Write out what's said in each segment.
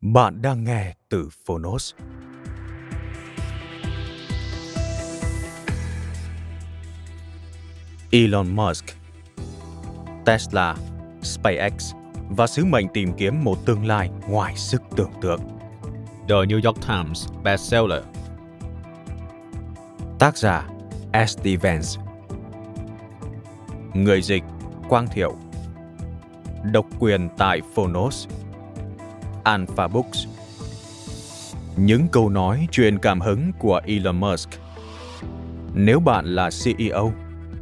Bạn đang nghe từ Phonos. Elon Musk, Tesla, SpaceX và sứ mệnh tìm kiếm một tương lai ngoài sức tưởng tượng. The New York Times bestseller. Tác giả S. Vance Người dịch Quang Thiệu Độc quyền tại Phonos Alpha Books. Những câu nói truyền cảm hứng của Elon Musk. Nếu bạn là CEO,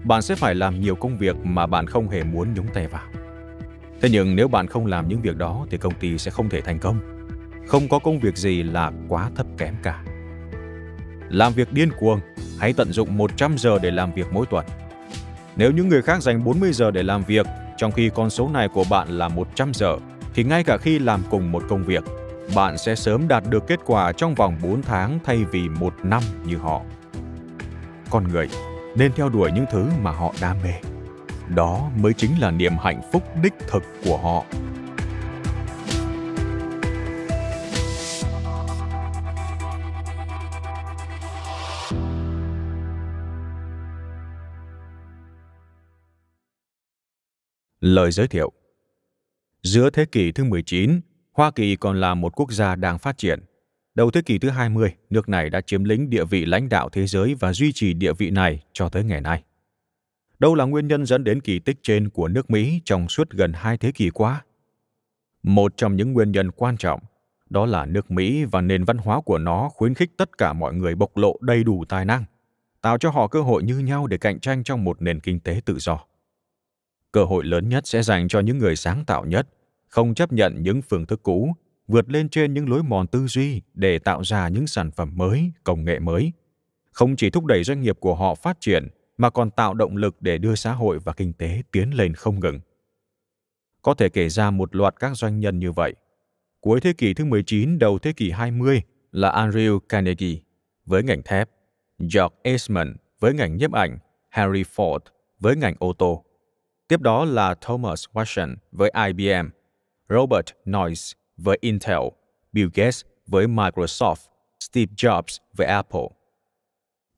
bạn sẽ phải làm nhiều công việc mà bạn không hề muốn nhúng tay vào. Thế nhưng nếu bạn không làm những việc đó thì công ty sẽ không thể thành công. Không có công việc gì là quá thấp kém cả. Làm việc điên cuồng, hãy tận dụng 100 giờ để làm việc mỗi tuần. Nếu những người khác dành 40 giờ để làm việc, trong khi con số này của bạn là 100 giờ, thì ngay cả khi làm cùng một công việc, bạn sẽ sớm đạt được kết quả trong vòng 4 tháng thay vì một năm như họ. Con người nên theo đuổi những thứ mà họ đam mê. Đó mới chính là niềm hạnh phúc đích thực của họ. Lời giới thiệu Giữa thế kỷ thứ 19, Hoa Kỳ còn là một quốc gia đang phát triển. Đầu thế kỷ thứ 20, nước này đã chiếm lĩnh địa vị lãnh đạo thế giới và duy trì địa vị này cho tới ngày nay. Đâu là nguyên nhân dẫn đến kỳ tích trên của nước Mỹ trong suốt gần hai thế kỷ qua? Một trong những nguyên nhân quan trọng đó là nước Mỹ và nền văn hóa của nó khuyến khích tất cả mọi người bộc lộ đầy đủ tài năng, tạo cho họ cơ hội như nhau để cạnh tranh trong một nền kinh tế tự do cơ hội lớn nhất sẽ dành cho những người sáng tạo nhất không chấp nhận những phương thức cũ vượt lên trên những lối mòn tư duy để tạo ra những sản phẩm mới công nghệ mới không chỉ thúc đẩy doanh nghiệp của họ phát triển mà còn tạo động lực để đưa xã hội và kinh tế tiến lên không ngừng. Có thể kể ra một loạt các doanh nhân như vậy. Cuối thế kỷ thứ 19, đầu thế kỷ 20 là Andrew Carnegie với ngành thép, George Eastman với ngành nhiếp ảnh, Harry Ford với ngành ô tô. Tiếp đó là Thomas Watson với IBM, Robert Noyce với Intel, Bill Gates với Microsoft, Steve Jobs với Apple.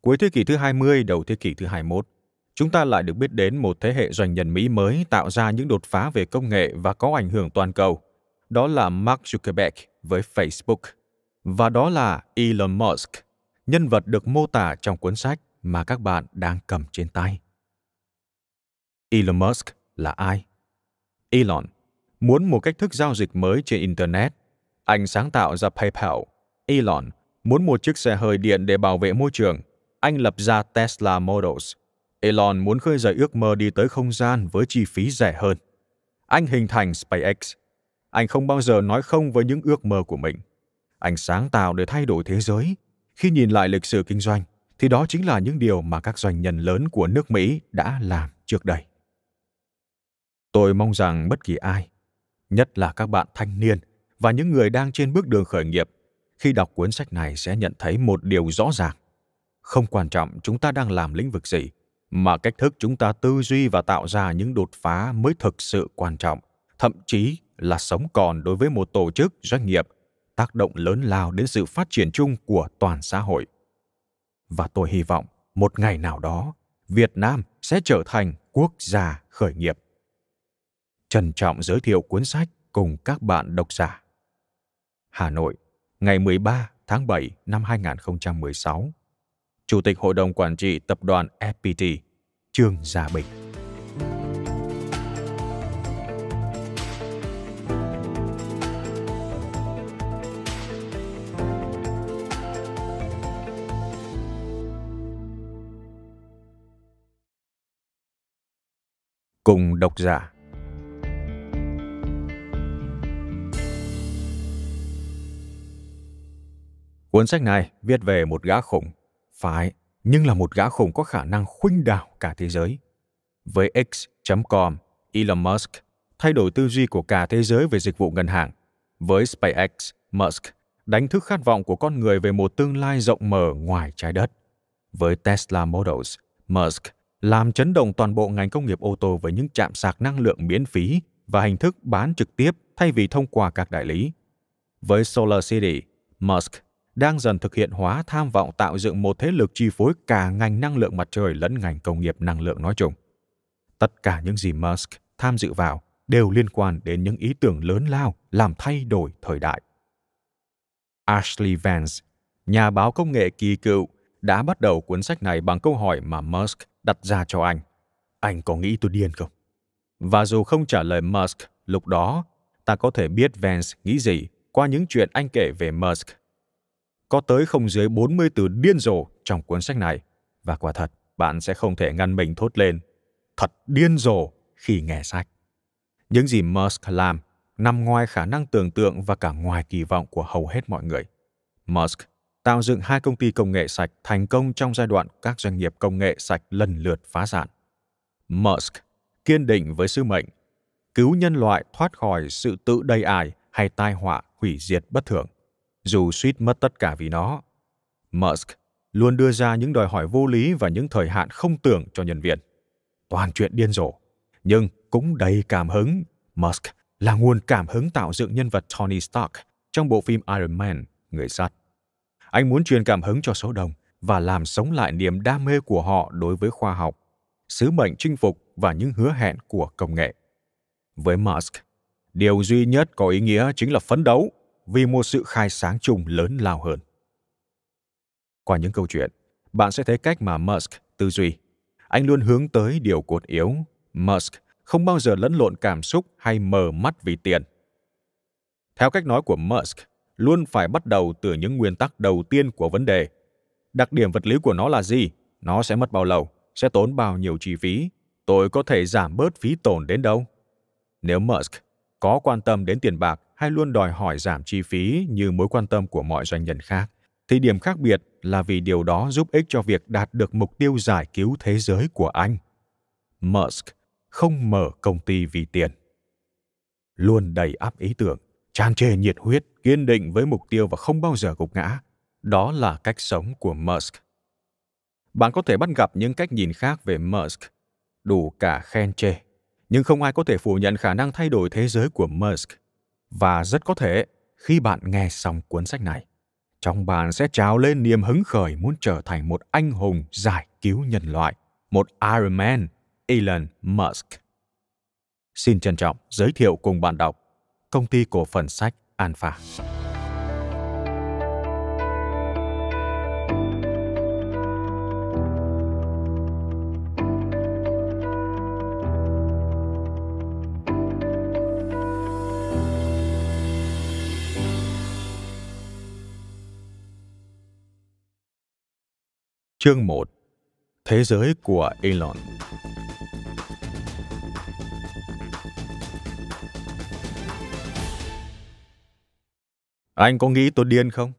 Cuối thế kỷ thứ 20, đầu thế kỷ thứ 21, chúng ta lại được biết đến một thế hệ doanh nhân Mỹ mới tạo ra những đột phá về công nghệ và có ảnh hưởng toàn cầu. Đó là Mark Zuckerberg với Facebook. Và đó là Elon Musk, nhân vật được mô tả trong cuốn sách mà các bạn đang cầm trên tay. Elon Musk là ai? Elon muốn một cách thức giao dịch mới trên Internet. Anh sáng tạo ra PayPal. Elon muốn một chiếc xe hơi điện để bảo vệ môi trường. Anh lập ra Tesla Models. Elon muốn khơi dậy ước mơ đi tới không gian với chi phí rẻ hơn. Anh hình thành SpaceX. Anh không bao giờ nói không với những ước mơ của mình. Anh sáng tạo để thay đổi thế giới. Khi nhìn lại lịch sử kinh doanh, thì đó chính là những điều mà các doanh nhân lớn của nước Mỹ đã làm trước đây tôi mong rằng bất kỳ ai nhất là các bạn thanh niên và những người đang trên bước đường khởi nghiệp khi đọc cuốn sách này sẽ nhận thấy một điều rõ ràng không quan trọng chúng ta đang làm lĩnh vực gì mà cách thức chúng ta tư duy và tạo ra những đột phá mới thực sự quan trọng thậm chí là sống còn đối với một tổ chức doanh nghiệp tác động lớn lao đến sự phát triển chung của toàn xã hội và tôi hy vọng một ngày nào đó việt nam sẽ trở thành quốc gia khởi nghiệp trân trọng giới thiệu cuốn sách cùng các bạn độc giả. Hà Nội, ngày 13 tháng 7 năm 2016. Chủ tịch Hội đồng Quản trị Tập đoàn FPT, Trương Gia Bình. Cùng độc giả Cuốn sách này viết về một gã khủng, phải, nhưng là một gã khủng có khả năng khuynh đảo cả thế giới. Với X.com, Elon Musk thay đổi tư duy của cả thế giới về dịch vụ ngân hàng. Với SpaceX, Musk đánh thức khát vọng của con người về một tương lai rộng mở ngoài trái đất. Với Tesla Models, Musk làm chấn động toàn bộ ngành công nghiệp ô tô với những chạm sạc năng lượng miễn phí và hình thức bán trực tiếp thay vì thông qua các đại lý. Với Solar City, Musk đang dần thực hiện hóa tham vọng tạo dựng một thế lực chi phối cả ngành năng lượng mặt trời lẫn ngành công nghiệp năng lượng nói chung. Tất cả những gì Musk tham dự vào đều liên quan đến những ý tưởng lớn lao làm thay đổi thời đại. Ashley Vance, nhà báo công nghệ kỳ cựu, đã bắt đầu cuốn sách này bằng câu hỏi mà Musk đặt ra cho anh. Anh có nghĩ tôi điên không? Và dù không trả lời Musk lúc đó, ta có thể biết Vance nghĩ gì qua những chuyện anh kể về Musk có tới không dưới 40 từ điên rồ trong cuốn sách này. Và quả thật, bạn sẽ không thể ngăn mình thốt lên thật điên rồ khi nghe sách. Những gì Musk làm nằm ngoài khả năng tưởng tượng và cả ngoài kỳ vọng của hầu hết mọi người. Musk tạo dựng hai công ty công nghệ sạch thành công trong giai đoạn các doanh nghiệp công nghệ sạch lần lượt phá sản. Musk kiên định với sứ mệnh cứu nhân loại thoát khỏi sự tự đầy ải hay tai họa hủy diệt bất thường dù suýt mất tất cả vì nó. Musk luôn đưa ra những đòi hỏi vô lý và những thời hạn không tưởng cho nhân viên. Toàn chuyện điên rồ, nhưng cũng đầy cảm hứng. Musk là nguồn cảm hứng tạo dựng nhân vật Tony Stark trong bộ phim Iron Man, Người sắt. Anh muốn truyền cảm hứng cho số đông và làm sống lại niềm đam mê của họ đối với khoa học, sứ mệnh chinh phục và những hứa hẹn của công nghệ. Với Musk, điều duy nhất có ý nghĩa chính là phấn đấu vì một sự khai sáng chung lớn lao hơn. Qua những câu chuyện, bạn sẽ thấy cách mà Musk tư duy. Anh luôn hướng tới điều cốt yếu. Musk không bao giờ lẫn lộn cảm xúc hay mờ mắt vì tiền. Theo cách nói của Musk, luôn phải bắt đầu từ những nguyên tắc đầu tiên của vấn đề. Đặc điểm vật lý của nó là gì? Nó sẽ mất bao lâu? Sẽ tốn bao nhiêu chi phí? Tôi có thể giảm bớt phí tổn đến đâu? Nếu Musk có quan tâm đến tiền bạc hay luôn đòi hỏi giảm chi phí như mối quan tâm của mọi doanh nhân khác thì điểm khác biệt là vì điều đó giúp ích cho việc đạt được mục tiêu giải cứu thế giới của anh musk không mở công ty vì tiền luôn đầy ắp ý tưởng tràn trề nhiệt huyết kiên định với mục tiêu và không bao giờ gục ngã đó là cách sống của musk bạn có thể bắt gặp những cách nhìn khác về musk đủ cả khen chê nhưng không ai có thể phủ nhận khả năng thay đổi thế giới của Musk. Và rất có thể, khi bạn nghe xong cuốn sách này, trong bạn sẽ trào lên niềm hứng khởi muốn trở thành một anh hùng giải cứu nhân loại, một Iron Man, Elon Musk. Xin trân trọng giới thiệu cùng bạn đọc Công ty cổ phần sách Alpha. Chương 1 Thế giới của Elon Anh có nghĩ tôi điên không?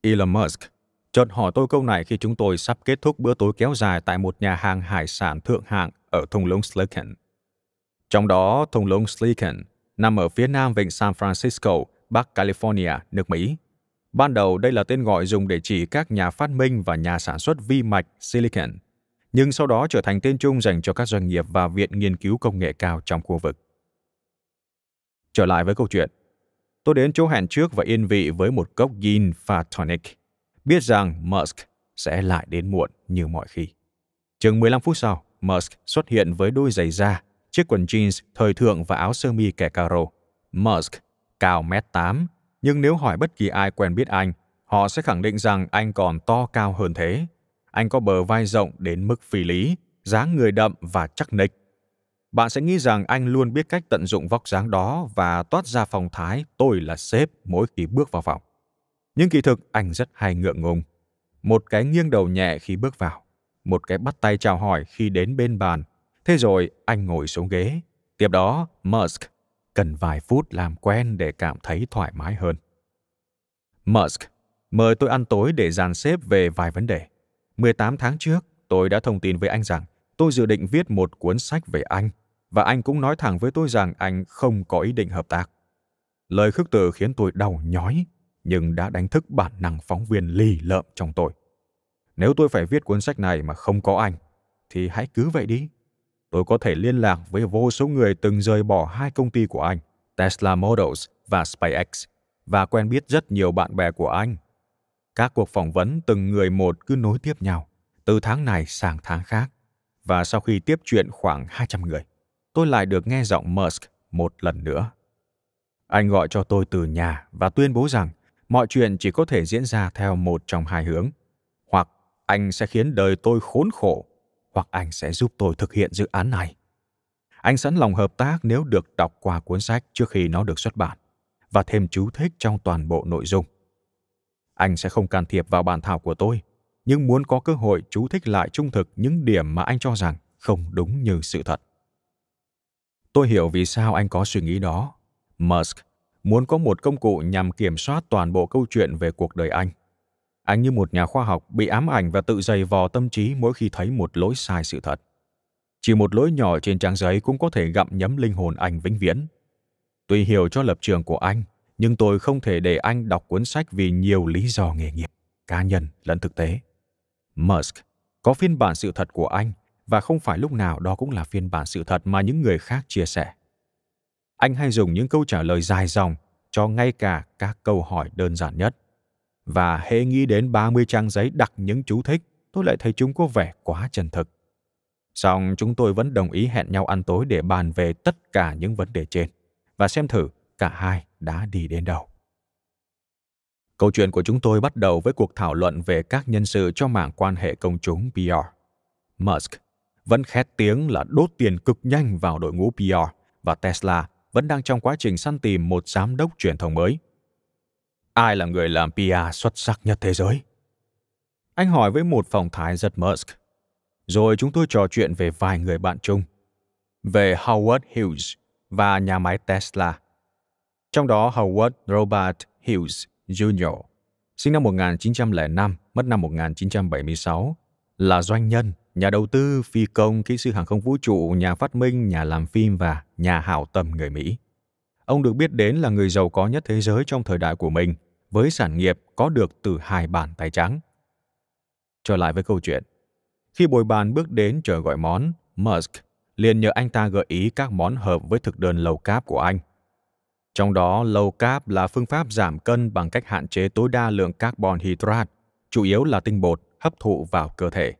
Elon Musk chợt hỏi tôi câu này khi chúng tôi sắp kết thúc bữa tối kéo dài tại một nhà hàng hải sản thượng hạng ở thung lũng Slicken. Trong đó, thung lũng Slicken nằm ở phía nam vịnh San Francisco, Bắc California, nước Mỹ – Ban đầu đây là tên gọi dùng để chỉ các nhà phát minh và nhà sản xuất vi mạch silicon, nhưng sau đó trở thành tên chung dành cho các doanh nghiệp và viện nghiên cứu công nghệ cao trong khu vực. Trở lại với câu chuyện. Tôi đến chỗ hẹn trước và yên vị với một cốc gin pha tonic, biết rằng Musk sẽ lại đến muộn như mọi khi. Chừng 15 phút sau, Musk xuất hiện với đôi giày da, chiếc quần jeans thời thượng và áo sơ mi kẻ caro. Musk, cao mét 8, nhưng nếu hỏi bất kỳ ai quen biết anh, họ sẽ khẳng định rằng anh còn to cao hơn thế. Anh có bờ vai rộng đến mức phi lý, dáng người đậm và chắc nịch. Bạn sẽ nghĩ rằng anh luôn biết cách tận dụng vóc dáng đó và toát ra phong thái tôi là sếp mỗi khi bước vào phòng. Nhưng kỳ thực anh rất hay ngượng ngùng. Một cái nghiêng đầu nhẹ khi bước vào, một cái bắt tay chào hỏi khi đến bên bàn. Thế rồi anh ngồi xuống ghế. Tiếp đó, Musk cần vài phút làm quen để cảm thấy thoải mái hơn. Musk, mời tôi ăn tối để dàn xếp về vài vấn đề. 18 tháng trước, tôi đã thông tin với anh rằng tôi dự định viết một cuốn sách về anh và anh cũng nói thẳng với tôi rằng anh không có ý định hợp tác. Lời khước từ khiến tôi đau nhói nhưng đã đánh thức bản năng phóng viên lì lợm trong tôi. Nếu tôi phải viết cuốn sách này mà không có anh, thì hãy cứ vậy đi tôi có thể liên lạc với vô số người từng rời bỏ hai công ty của anh, Tesla Models và SpaceX, và quen biết rất nhiều bạn bè của anh. Các cuộc phỏng vấn từng người một cứ nối tiếp nhau, từ tháng này sang tháng khác. Và sau khi tiếp chuyện khoảng 200 người, tôi lại được nghe giọng Musk một lần nữa. Anh gọi cho tôi từ nhà và tuyên bố rằng mọi chuyện chỉ có thể diễn ra theo một trong hai hướng. Hoặc anh sẽ khiến đời tôi khốn khổ hoặc anh sẽ giúp tôi thực hiện dự án này. Anh sẵn lòng hợp tác nếu được đọc qua cuốn sách trước khi nó được xuất bản và thêm chú thích trong toàn bộ nội dung. Anh sẽ không can thiệp vào bản thảo của tôi, nhưng muốn có cơ hội chú thích lại trung thực những điểm mà anh cho rằng không đúng như sự thật. Tôi hiểu vì sao anh có suy nghĩ đó. Musk muốn có một công cụ nhằm kiểm soát toàn bộ câu chuyện về cuộc đời anh anh như một nhà khoa học bị ám ảnh và tự dày vò tâm trí mỗi khi thấy một lỗi sai sự thật chỉ một lỗi nhỏ trên trang giấy cũng có thể gặm nhấm linh hồn anh vĩnh viễn tuy hiểu cho lập trường của anh nhưng tôi không thể để anh đọc cuốn sách vì nhiều lý do nghề nghiệp cá nhân lẫn thực tế musk có phiên bản sự thật của anh và không phải lúc nào đó cũng là phiên bản sự thật mà những người khác chia sẻ anh hay dùng những câu trả lời dài dòng cho ngay cả các câu hỏi đơn giản nhất và hễ nghĩ đến 30 trang giấy đặt những chú thích, tôi lại thấy chúng có vẻ quá chân thực. Xong chúng tôi vẫn đồng ý hẹn nhau ăn tối để bàn về tất cả những vấn đề trên và xem thử cả hai đã đi đến đâu. Câu chuyện của chúng tôi bắt đầu với cuộc thảo luận về các nhân sự cho mảng quan hệ công chúng PR. Musk vẫn khét tiếng là đốt tiền cực nhanh vào đội ngũ PR và Tesla vẫn đang trong quá trình săn tìm một giám đốc truyền thông mới. Ai là người làm PR xuất sắc nhất thế giới? Anh hỏi với một phòng thái rất Musk. Rồi chúng tôi trò chuyện về vài người bạn chung. Về Howard Hughes và nhà máy Tesla. Trong đó Howard Robert Hughes Jr., sinh năm 1905, mất năm 1976, là doanh nhân, nhà đầu tư, phi công, kỹ sư hàng không vũ trụ, nhà phát minh, nhà làm phim và nhà hảo tâm người Mỹ. Ông được biết đến là người giàu có nhất thế giới trong thời đại của mình với sản nghiệp có được từ hai bàn tay trắng. Trở lại với câu chuyện. Khi bồi bàn bước đến chờ gọi món, Musk liền nhờ anh ta gợi ý các món hợp với thực đơn low cáp của anh. Trong đó, low cáp là phương pháp giảm cân bằng cách hạn chế tối đa lượng carbon hydrate, chủ yếu là tinh bột, hấp thụ vào cơ thể.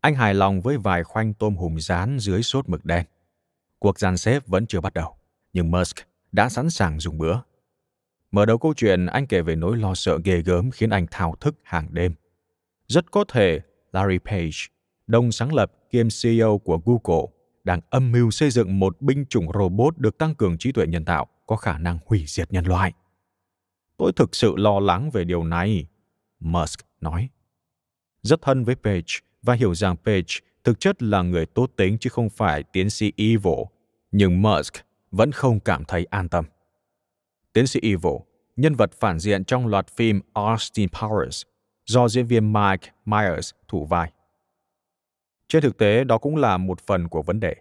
Anh hài lòng với vài khoanh tôm hùm rán dưới sốt mực đen. Cuộc dàn xếp vẫn chưa bắt đầu, nhưng Musk đã sẵn sàng dùng bữa. Mở đầu câu chuyện, anh kể về nỗi lo sợ ghê gớm khiến anh thao thức hàng đêm. Rất có thể Larry Page, đồng sáng lập kiêm CEO của Google, đang âm mưu xây dựng một binh chủng robot được tăng cường trí tuệ nhân tạo có khả năng hủy diệt nhân loại. Tôi thực sự lo lắng về điều này, Musk nói. Rất thân với Page và hiểu rằng Page thực chất là người tốt tính chứ không phải tiến sĩ evil, nhưng Musk vẫn không cảm thấy an tâm. Tiến sĩ Evil, nhân vật phản diện trong loạt phim Austin Powers, do diễn viên Mike Myers thủ vai. Trên thực tế, đó cũng là một phần của vấn đề.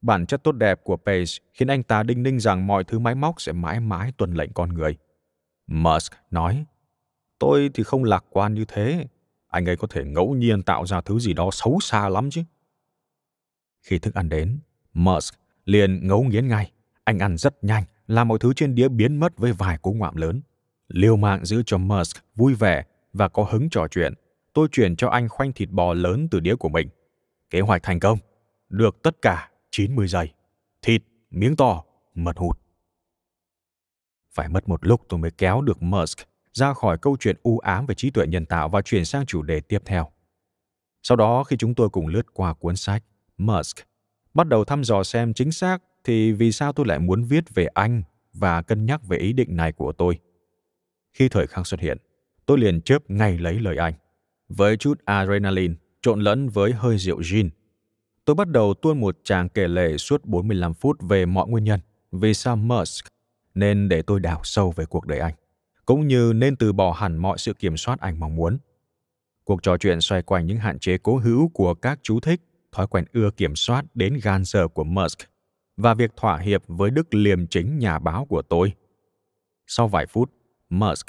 Bản chất tốt đẹp của Page khiến anh ta đinh ninh rằng mọi thứ máy móc sẽ mãi mãi tuân lệnh con người. Musk nói, tôi thì không lạc quan như thế. Anh ấy có thể ngẫu nhiên tạo ra thứ gì đó xấu xa lắm chứ. Khi thức ăn đến, Musk liền ngấu nghiến ngay. Anh ăn rất nhanh làm mọi thứ trên đĩa biến mất với vài cú ngoạm lớn. Liều mạng giữ cho Musk vui vẻ và có hứng trò chuyện, tôi chuyển cho anh khoanh thịt bò lớn từ đĩa của mình. Kế hoạch thành công, được tất cả 90 giây. Thịt, miếng to, mật hụt. Phải mất một lúc tôi mới kéo được Musk ra khỏi câu chuyện u ám về trí tuệ nhân tạo và chuyển sang chủ đề tiếp theo. Sau đó khi chúng tôi cùng lướt qua cuốn sách, Musk bắt đầu thăm dò xem chính xác thì vì sao tôi lại muốn viết về anh và cân nhắc về ý định này của tôi? Khi thời khắc xuất hiện, tôi liền chớp ngay lấy lời anh. Với chút adrenaline trộn lẫn với hơi rượu gin, tôi bắt đầu tuôn một tràng kể lể suốt 45 phút về mọi nguyên nhân vì sao Musk nên để tôi đào sâu về cuộc đời anh, cũng như nên từ bỏ hẳn mọi sự kiểm soát anh mong muốn. Cuộc trò chuyện xoay quanh những hạn chế cố hữu của các chú thích, thói quen ưa kiểm soát đến gan giờ của Musk – và việc thỏa hiệp với đức liềm chính nhà báo của tôi. Sau vài phút, Musk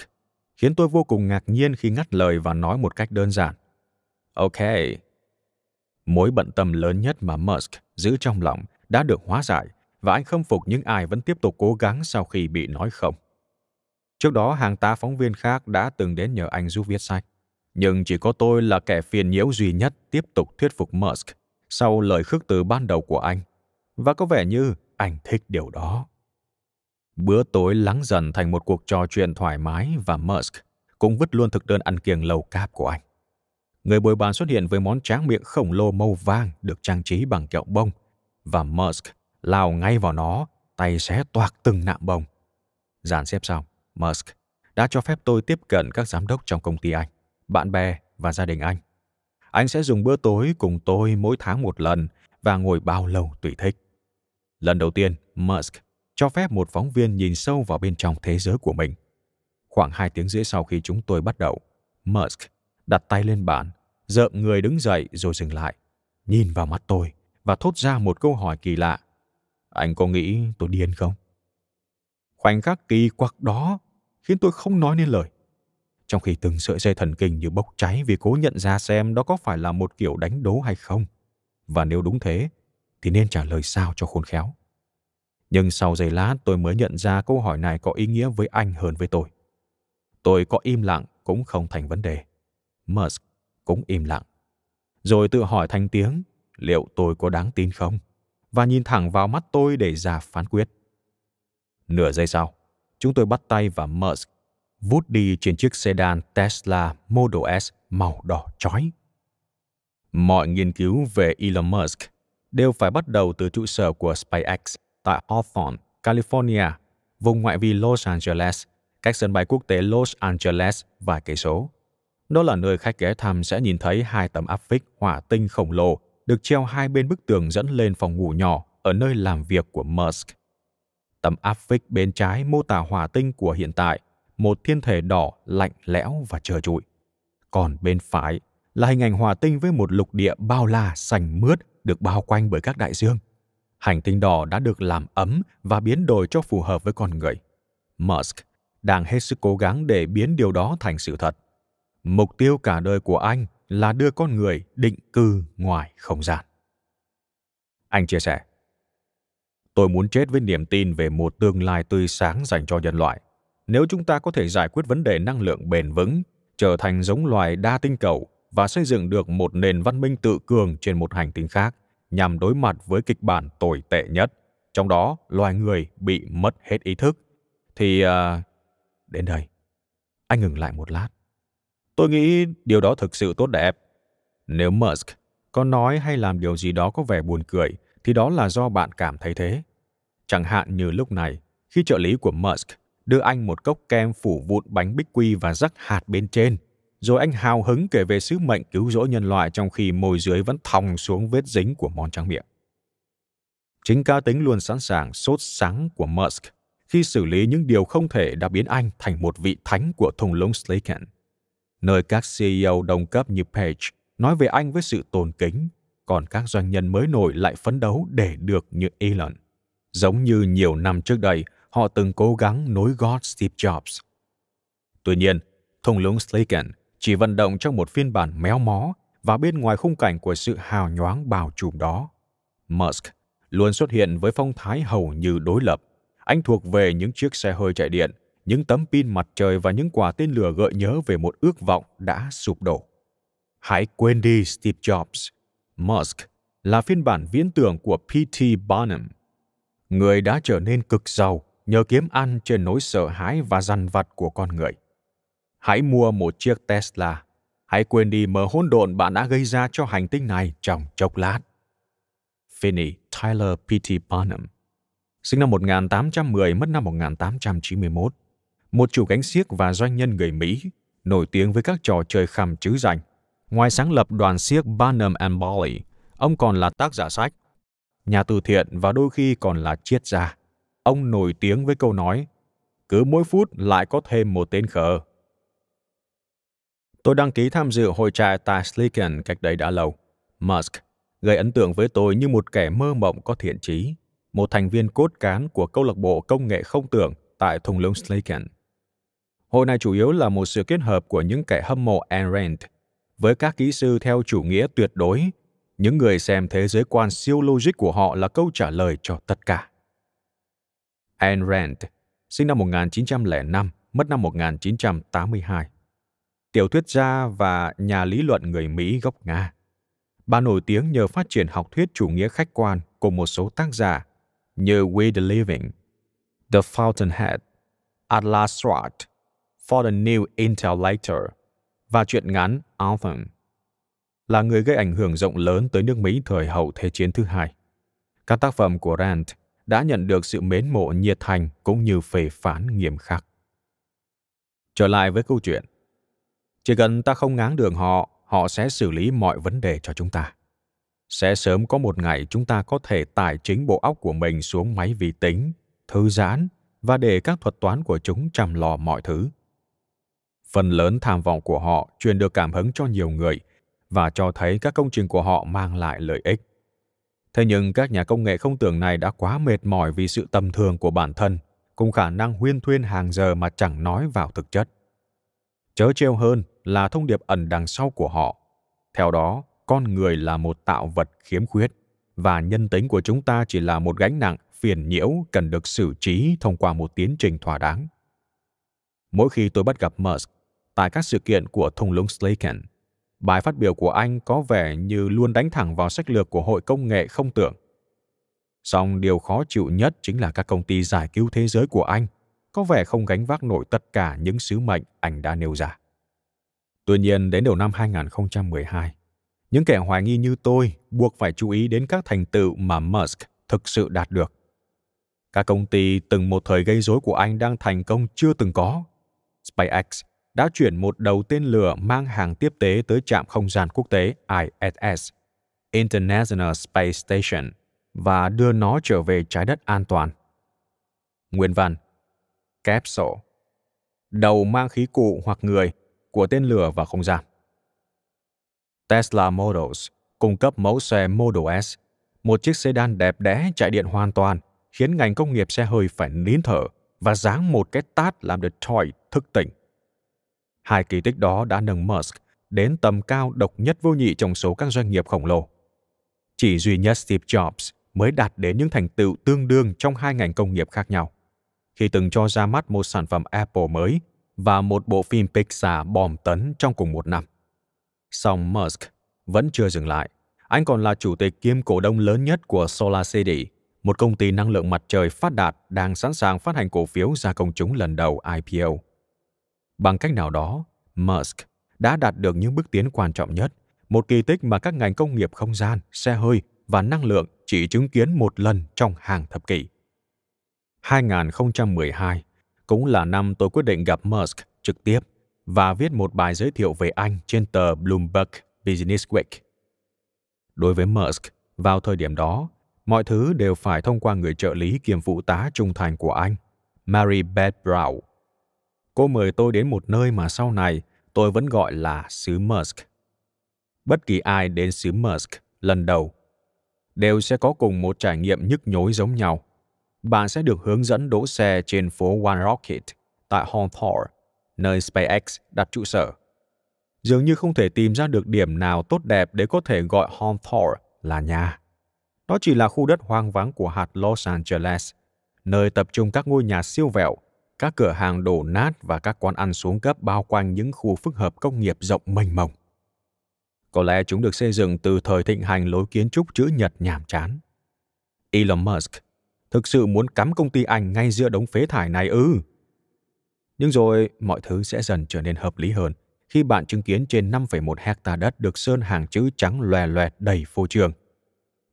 khiến tôi vô cùng ngạc nhiên khi ngắt lời và nói một cách đơn giản. Ok. Mối bận tâm lớn nhất mà Musk giữ trong lòng đã được hóa giải và anh khâm phục những ai vẫn tiếp tục cố gắng sau khi bị nói không. Trước đó, hàng tá phóng viên khác đã từng đến nhờ anh giúp viết sách. Nhưng chỉ có tôi là kẻ phiền nhiễu duy nhất tiếp tục thuyết phục Musk sau lời khước từ ban đầu của anh và có vẻ như anh thích điều đó. Bữa tối lắng dần thành một cuộc trò chuyện thoải mái và Musk cũng vứt luôn thực đơn ăn kiêng lầu cáp của anh. Người bồi bàn xuất hiện với món tráng miệng khổng lồ màu vàng được trang trí bằng kẹo bông và Musk lao ngay vào nó, tay xé toạc từng nạm bông. Dàn xếp xong, Musk đã cho phép tôi tiếp cận các giám đốc trong công ty anh, bạn bè và gia đình anh. Anh sẽ dùng bữa tối cùng tôi mỗi tháng một lần và ngồi bao lâu tùy thích. Lần đầu tiên, Musk cho phép một phóng viên nhìn sâu vào bên trong thế giới của mình. Khoảng 2 tiếng rưỡi sau khi chúng tôi bắt đầu, Musk đặt tay lên bàn, dợm người đứng dậy rồi dừng lại, nhìn vào mắt tôi và thốt ra một câu hỏi kỳ lạ. Anh có nghĩ tôi điên không? Khoảnh khắc kỳ quặc đó khiến tôi không nói nên lời. Trong khi từng sợi dây thần kinh như bốc cháy vì cố nhận ra xem đó có phải là một kiểu đánh đố hay không. Và nếu đúng thế, thì nên trả lời sao cho khôn khéo. Nhưng sau giây lát tôi mới nhận ra câu hỏi này có ý nghĩa với anh hơn với tôi. Tôi có im lặng cũng không thành vấn đề. Musk cũng im lặng. Rồi tự hỏi thành tiếng liệu tôi có đáng tin không? Và nhìn thẳng vào mắt tôi để ra phán quyết. Nửa giây sau, chúng tôi bắt tay và Musk vút đi trên chiếc sedan Tesla Model S màu đỏ chói. Mọi nghiên cứu về Elon Musk đều phải bắt đầu từ trụ sở của SpaceX tại Hawthorne, California, vùng ngoại vi Los Angeles, cách sân bay quốc tế Los Angeles vài cây số. Đó là nơi khách ghé thăm sẽ nhìn thấy hai tấm áp phích hỏa tinh khổng lồ được treo hai bên bức tường dẫn lên phòng ngủ nhỏ ở nơi làm việc của Musk. Tấm áp phích bên trái mô tả hỏa tinh của hiện tại, một thiên thể đỏ lạnh lẽo và trơ trụi. Còn bên phải là hình ảnh hòa tinh với một lục địa bao la sành mướt được bao quanh bởi các đại dương. Hành tinh đỏ đã được làm ấm và biến đổi cho phù hợp với con người. Musk đang hết sức cố gắng để biến điều đó thành sự thật. Mục tiêu cả đời của anh là đưa con người định cư ngoài không gian. Anh chia sẻ, Tôi muốn chết với niềm tin về một tương lai tươi sáng dành cho nhân loại. Nếu chúng ta có thể giải quyết vấn đề năng lượng bền vững, trở thành giống loài đa tinh cầu và xây dựng được một nền văn minh tự cường trên một hành tinh khác nhằm đối mặt với kịch bản tồi tệ nhất trong đó loài người bị mất hết ý thức thì à, đến đây anh ngừng lại một lát tôi nghĩ điều đó thực sự tốt đẹp nếu musk có nói hay làm điều gì đó có vẻ buồn cười thì đó là do bạn cảm thấy thế chẳng hạn như lúc này khi trợ lý của musk đưa anh một cốc kem phủ vụn bánh bích quy và rắc hạt bên trên rồi anh hào hứng kể về sứ mệnh cứu rỗi nhân loại trong khi môi dưới vẫn thòng xuống vết dính của món tráng miệng. Chính cá tính luôn sẵn sàng sốt sáng của Musk khi xử lý những điều không thể đã biến anh thành một vị thánh của thùng lũng Slaken, nơi các CEO đồng cấp như Page nói về anh với sự tôn kính, còn các doanh nhân mới nổi lại phấn đấu để được như Elon. Giống như nhiều năm trước đây, họ từng cố gắng nối gót Steve Jobs. Tuy nhiên, thùng lũng Slaken chỉ vận động trong một phiên bản méo mó và bên ngoài khung cảnh của sự hào nhoáng bao trùm đó. Musk luôn xuất hiện với phong thái hầu như đối lập. Anh thuộc về những chiếc xe hơi chạy điện, những tấm pin mặt trời và những quả tên lửa gợi nhớ về một ước vọng đã sụp đổ. Hãy quên đi Steve Jobs. Musk là phiên bản viễn tưởng của P.T. Barnum, người đã trở nên cực giàu nhờ kiếm ăn trên nỗi sợ hãi và dằn vặt của con người. Hãy mua một chiếc Tesla. Hãy quên đi mớ hỗn độn bạn đã gây ra cho hành tinh này trong chốc lát. Finney Tyler P.T. Barnum Sinh năm 1810, mất năm 1891. Một chủ gánh xiếc và doanh nhân người Mỹ, nổi tiếng với các trò chơi khăm chứ dành. Ngoài sáng lập đoàn xiếc Barnum and Bailey, ông còn là tác giả sách, nhà từ thiện và đôi khi còn là triết gia. Ông nổi tiếng với câu nói, cứ mỗi phút lại có thêm một tên khờ. Tôi đăng ký tham dự hội trại tại Slicken cách đây đã lâu. Musk gây ấn tượng với tôi như một kẻ mơ mộng có thiện trí, một thành viên cốt cán của câu lạc bộ công nghệ không tưởng tại thung lũng Slicken. Hội này chủ yếu là một sự kết hợp của những kẻ hâm mộ Ayn Rand với các kỹ sư theo chủ nghĩa tuyệt đối, những người xem thế giới quan siêu logic của họ là câu trả lời cho tất cả. Ayn Rand, sinh năm 1905, mất năm 1982 tiểu thuyết gia và nhà lý luận người Mỹ gốc Nga. Bà nổi tiếng nhờ phát triển học thuyết chủ nghĩa khách quan của một số tác giả như We the Living, The Fountainhead, Atlas Shrugged, For the New Intellector và truyện ngắn Anthem là người gây ảnh hưởng rộng lớn tới nước Mỹ thời hậu Thế chiến thứ hai. Các tác phẩm của Rand đã nhận được sự mến mộ nhiệt thành cũng như phê phán nghiêm khắc. Trở lại với câu chuyện – chỉ cần ta không ngáng đường họ họ sẽ xử lý mọi vấn đề cho chúng ta sẽ sớm có một ngày chúng ta có thể tải chính bộ óc của mình xuống máy vi tính thư giãn và để các thuật toán của chúng chăm lo mọi thứ phần lớn tham vọng của họ truyền được cảm hứng cho nhiều người và cho thấy các công trình của họ mang lại lợi ích thế nhưng các nhà công nghệ không tưởng này đã quá mệt mỏi vì sự tầm thường của bản thân cùng khả năng huyên thuyên hàng giờ mà chẳng nói vào thực chất chớ trêu hơn là thông điệp ẩn đằng sau của họ theo đó con người là một tạo vật khiếm khuyết và nhân tính của chúng ta chỉ là một gánh nặng phiền nhiễu cần được xử trí thông qua một tiến trình thỏa đáng mỗi khi tôi bắt gặp musk tại các sự kiện của thung lũng slaken bài phát biểu của anh có vẻ như luôn đánh thẳng vào sách lược của hội công nghệ không tưởng song điều khó chịu nhất chính là các công ty giải cứu thế giới của anh có vẻ không gánh vác nổi tất cả những sứ mệnh anh đã nêu ra Tuy nhiên, đến đầu năm 2012, những kẻ hoài nghi như tôi buộc phải chú ý đến các thành tựu mà Musk thực sự đạt được. Các công ty từng một thời gây rối của anh đang thành công chưa từng có. SpaceX đã chuyển một đầu tên lửa mang hàng tiếp tế tới trạm không gian quốc tế ISS, International Space Station, và đưa nó trở về trái đất an toàn. Nguyên văn Capsule Đầu mang khí cụ hoặc người của tên lửa và không gian. Tesla Models cung cấp mẫu xe Model S, một chiếc sedan đẹp đẽ chạy điện hoàn toàn, khiến ngành công nghiệp xe hơi phải nín thở và giáng một cái tát làm Detroit thức tỉnh. Hai kỳ tích đó đã nâng Musk đến tầm cao độc nhất vô nhị trong số các doanh nghiệp khổng lồ. Chỉ duy nhất Steve Jobs mới đạt đến những thành tựu tương đương trong hai ngành công nghiệp khác nhau. Khi từng cho ra mắt một sản phẩm Apple mới và một bộ phim Pixar bom tấn trong cùng một năm. Song Musk vẫn chưa dừng lại. Anh còn là chủ tịch kiêm cổ đông lớn nhất của SolarCity, một công ty năng lượng mặt trời phát đạt đang sẵn sàng phát hành cổ phiếu ra công chúng lần đầu IPO. Bằng cách nào đó, Musk đã đạt được những bước tiến quan trọng nhất, một kỳ tích mà các ngành công nghiệp không gian, xe hơi và năng lượng chỉ chứng kiến một lần trong hàng thập kỷ. 2012 cũng là năm tôi quyết định gặp Musk trực tiếp và viết một bài giới thiệu về anh trên tờ Bloomberg Businessweek. Đối với Musk, vào thời điểm đó, mọi thứ đều phải thông qua người trợ lý kiêm phụ tá trung thành của anh, Mary Beth Brown. Cô mời tôi đến một nơi mà sau này tôi vẫn gọi là xứ Musk. Bất kỳ ai đến xứ Musk lần đầu đều sẽ có cùng một trải nghiệm nhức nhối giống nhau bạn sẽ được hướng dẫn đỗ xe trên phố One Rocket tại Hawthorne, nơi SpaceX đặt trụ sở. Dường như không thể tìm ra được điểm nào tốt đẹp để có thể gọi Hawthorne là nhà. Đó chỉ là khu đất hoang vắng của hạt Los Angeles, nơi tập trung các ngôi nhà siêu vẹo, các cửa hàng đổ nát và các quán ăn xuống cấp bao quanh những khu phức hợp công nghiệp rộng mênh mông. Có lẽ chúng được xây dựng từ thời thịnh hành lối kiến trúc chữ nhật nhàm chán. Elon Musk thực sự muốn cắm công ty anh ngay giữa đống phế thải này ư nhưng rồi mọi thứ sẽ dần trở nên hợp lý hơn khi bạn chứng kiến trên 5,1 hecta đất được sơn hàng chữ trắng loè loẹt đầy phô trường.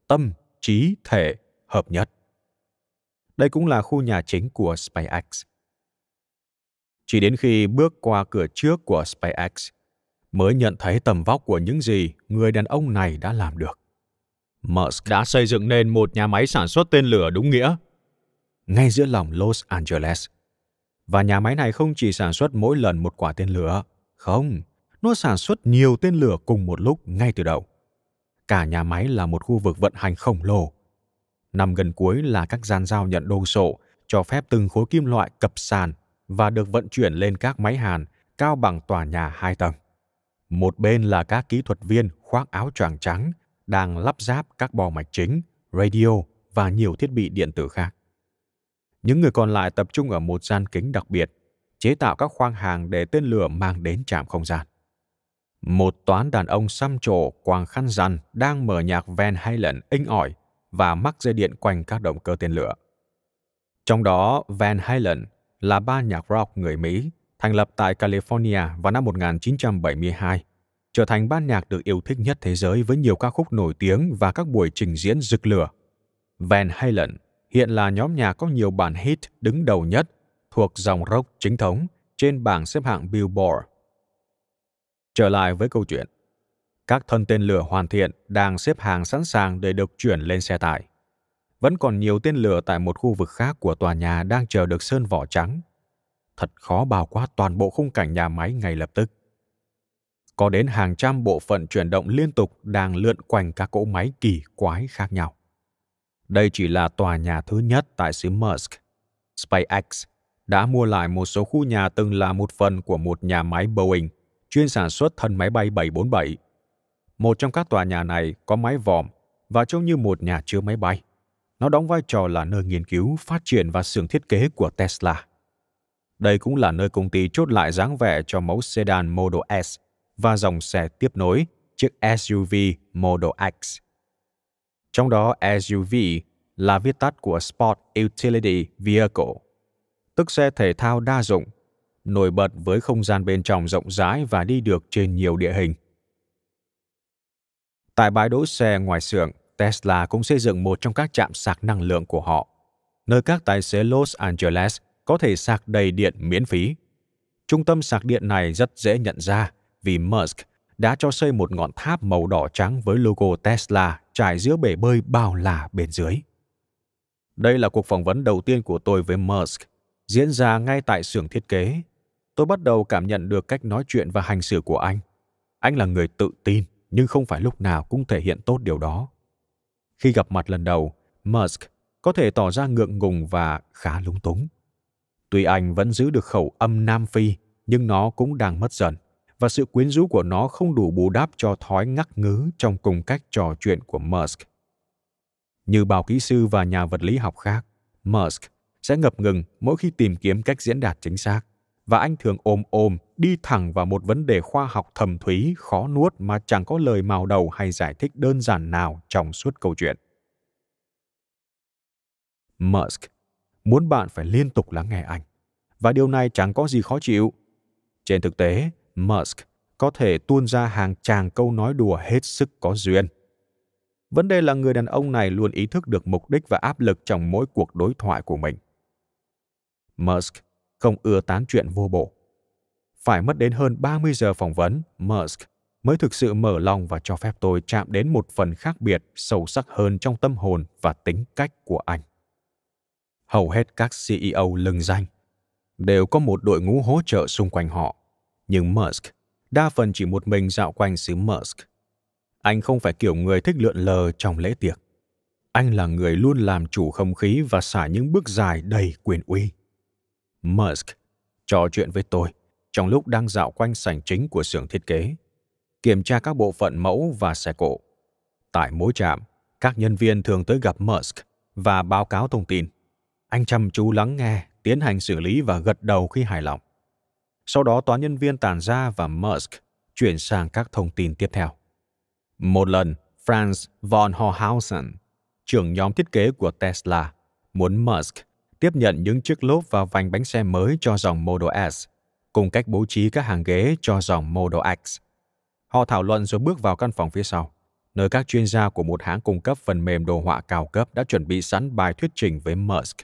Tâm, trí, thể, hợp nhất. Đây cũng là khu nhà chính của SpaceX. Chỉ đến khi bước qua cửa trước của SpaceX mới nhận thấy tầm vóc của những gì người đàn ông này đã làm được. Musk đã xây dựng nên một nhà máy sản xuất tên lửa đúng nghĩa, ngay giữa lòng Los Angeles. Và nhà máy này không chỉ sản xuất mỗi lần một quả tên lửa, không, nó sản xuất nhiều tên lửa cùng một lúc ngay từ đầu. Cả nhà máy là một khu vực vận hành khổng lồ. Nằm gần cuối là các gian giao nhận đồ sộ, cho phép từng khối kim loại cập sàn và được vận chuyển lên các máy hàn cao bằng tòa nhà hai tầng. Một bên là các kỹ thuật viên khoác áo choàng trắng, đang lắp ráp các bo mạch chính, radio và nhiều thiết bị điện tử khác. Những người còn lại tập trung ở một gian kính đặc biệt, chế tạo các khoang hàng để tên lửa mang đến trạm không gian. Một toán đàn ông xăm trổ quàng khăn rằn đang mở nhạc Van Halen inh ỏi và mắc dây điện quanh các động cơ tên lửa. Trong đó, Van Halen là ba nhạc rock người Mỹ thành lập tại California vào năm 1972 trở thành ban nhạc được yêu thích nhất thế giới với nhiều ca khúc nổi tiếng và các buổi trình diễn rực lửa. Van Halen hiện là nhóm nhạc có nhiều bản hit đứng đầu nhất thuộc dòng rock chính thống trên bảng xếp hạng Billboard. Trở lại với câu chuyện. Các thân tên lửa hoàn thiện đang xếp hàng sẵn sàng để được chuyển lên xe tải. Vẫn còn nhiều tên lửa tại một khu vực khác của tòa nhà đang chờ được sơn vỏ trắng. Thật khó bao quát toàn bộ khung cảnh nhà máy ngay lập tức có đến hàng trăm bộ phận chuyển động liên tục đang lượn quanh các cỗ máy kỳ quái khác nhau. Đây chỉ là tòa nhà thứ nhất tại xứ Musk. SpaceX đã mua lại một số khu nhà từng là một phần của một nhà máy Boeing chuyên sản xuất thân máy bay 747. Một trong các tòa nhà này có mái vòm và trông như một nhà chứa máy bay. Nó đóng vai trò là nơi nghiên cứu, phát triển và xưởng thiết kế của Tesla. Đây cũng là nơi công ty chốt lại dáng vẻ cho mẫu sedan Model S và dòng xe tiếp nối chiếc SUV Model X. Trong đó SUV là viết tắt của Sport Utility Vehicle, tức xe thể thao đa dụng, nổi bật với không gian bên trong rộng rãi và đi được trên nhiều địa hình. Tại bãi đỗ xe ngoài xưởng, Tesla cũng xây dựng một trong các trạm sạc năng lượng của họ, nơi các tài xế Los Angeles có thể sạc đầy điện miễn phí. Trung tâm sạc điện này rất dễ nhận ra vì Musk đã cho xây một ngọn tháp màu đỏ trắng với logo Tesla trải giữa bể bơi bao la bên dưới. Đây là cuộc phỏng vấn đầu tiên của tôi với Musk, diễn ra ngay tại xưởng thiết kế. Tôi bắt đầu cảm nhận được cách nói chuyện và hành xử của anh. Anh là người tự tin, nhưng không phải lúc nào cũng thể hiện tốt điều đó. Khi gặp mặt lần đầu, Musk có thể tỏ ra ngượng ngùng và khá lúng túng. Tuy anh vẫn giữ được khẩu âm Nam Phi, nhưng nó cũng đang mất dần và sự quyến rũ của nó không đủ bù đắp cho thói ngắc ngứ trong cùng cách trò chuyện của Musk. Như bào kỹ sư và nhà vật lý học khác, Musk sẽ ngập ngừng mỗi khi tìm kiếm cách diễn đạt chính xác và anh thường ôm ôm đi thẳng vào một vấn đề khoa học thầm thúy khó nuốt mà chẳng có lời màu đầu hay giải thích đơn giản nào trong suốt câu chuyện musk muốn bạn phải liên tục lắng nghe anh và điều này chẳng có gì khó chịu trên thực tế Musk có thể tuôn ra hàng tràng câu nói đùa hết sức có duyên. Vấn đề là người đàn ông này luôn ý thức được mục đích và áp lực trong mỗi cuộc đối thoại của mình. Musk không ưa tán chuyện vô bổ. Phải mất đến hơn 30 giờ phỏng vấn, Musk mới thực sự mở lòng và cho phép tôi chạm đến một phần khác biệt sâu sắc hơn trong tâm hồn và tính cách của anh. Hầu hết các CEO lừng danh đều có một đội ngũ hỗ trợ xung quanh họ nhưng Musk đa phần chỉ một mình dạo quanh xứ Musk. Anh không phải kiểu người thích lượn lờ trong lễ tiệc. Anh là người luôn làm chủ không khí và xả những bước dài đầy quyền uy. Musk trò chuyện với tôi trong lúc đang dạo quanh sảnh chính của xưởng thiết kế, kiểm tra các bộ phận mẫu và xe cộ. Tại mỗi trạm, các nhân viên thường tới gặp Musk và báo cáo thông tin. Anh chăm chú lắng nghe, tiến hành xử lý và gật đầu khi hài lòng. Sau đó toán nhân viên tản ra và Musk chuyển sang các thông tin tiếp theo. Một lần, Franz von Hohausen, trưởng nhóm thiết kế của Tesla, muốn Musk tiếp nhận những chiếc lốp và vành bánh xe mới cho dòng Model S, cùng cách bố trí các hàng ghế cho dòng Model X. Họ thảo luận rồi bước vào căn phòng phía sau, nơi các chuyên gia của một hãng cung cấp phần mềm đồ họa cao cấp đã chuẩn bị sẵn bài thuyết trình với Musk.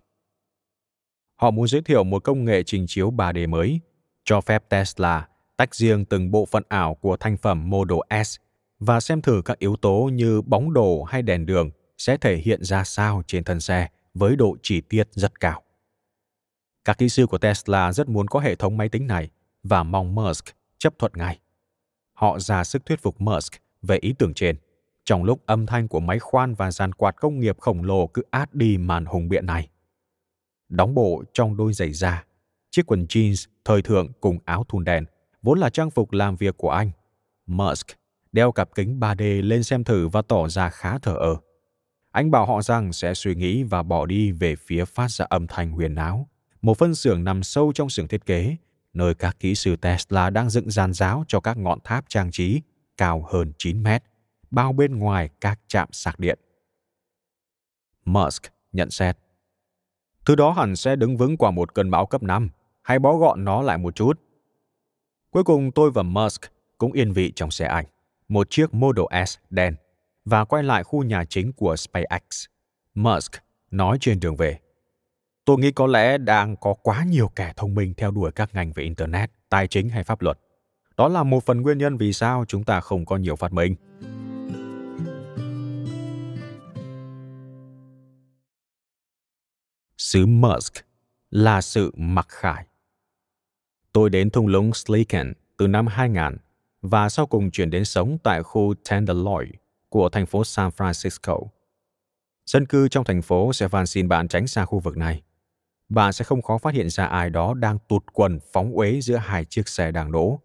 Họ muốn giới thiệu một công nghệ trình chiếu 3D mới, cho phép Tesla tách riêng từng bộ phận ảo của thành phẩm Model S và xem thử các yếu tố như bóng đồ hay đèn đường sẽ thể hiện ra sao trên thân xe với độ chi tiết rất cao. Các kỹ sư của Tesla rất muốn có hệ thống máy tính này và mong Musk chấp thuận ngay. Họ ra sức thuyết phục Musk về ý tưởng trên, trong lúc âm thanh của máy khoan và dàn quạt công nghiệp khổng lồ cứ át đi màn hùng biện này. Đóng bộ trong đôi giày da chiếc quần jeans thời thượng cùng áo thun đen, vốn là trang phục làm việc của anh. Musk đeo cặp kính 3D lên xem thử và tỏ ra khá thở ơ. Anh bảo họ rằng sẽ suy nghĩ và bỏ đi về phía phát ra âm thanh huyền áo. Một phân xưởng nằm sâu trong xưởng thiết kế, nơi các kỹ sư Tesla đang dựng giàn giáo cho các ngọn tháp trang trí cao hơn 9 mét, bao bên ngoài các trạm sạc điện. Musk nhận xét. Thứ đó hẳn sẽ đứng vững qua một cơn bão cấp 5 hãy bó gọn nó lại một chút. Cuối cùng tôi và Musk cũng yên vị trong xe ảnh, một chiếc Model S đen, và quay lại khu nhà chính của SpaceX. Musk nói trên đường về. Tôi nghĩ có lẽ đang có quá nhiều kẻ thông minh theo đuổi các ngành về Internet, tài chính hay pháp luật. Đó là một phần nguyên nhân vì sao chúng ta không có nhiều phát minh. Sứ Musk là sự mặc khải Tôi đến thung lũng Slicken từ năm 2000 và sau cùng chuyển đến sống tại khu Tenderloin của thành phố San Francisco. Dân cư trong thành phố sẽ van xin bạn tránh xa khu vực này. Bạn sẽ không khó phát hiện ra ai đó đang tụt quần phóng uế giữa hai chiếc xe đang đổ,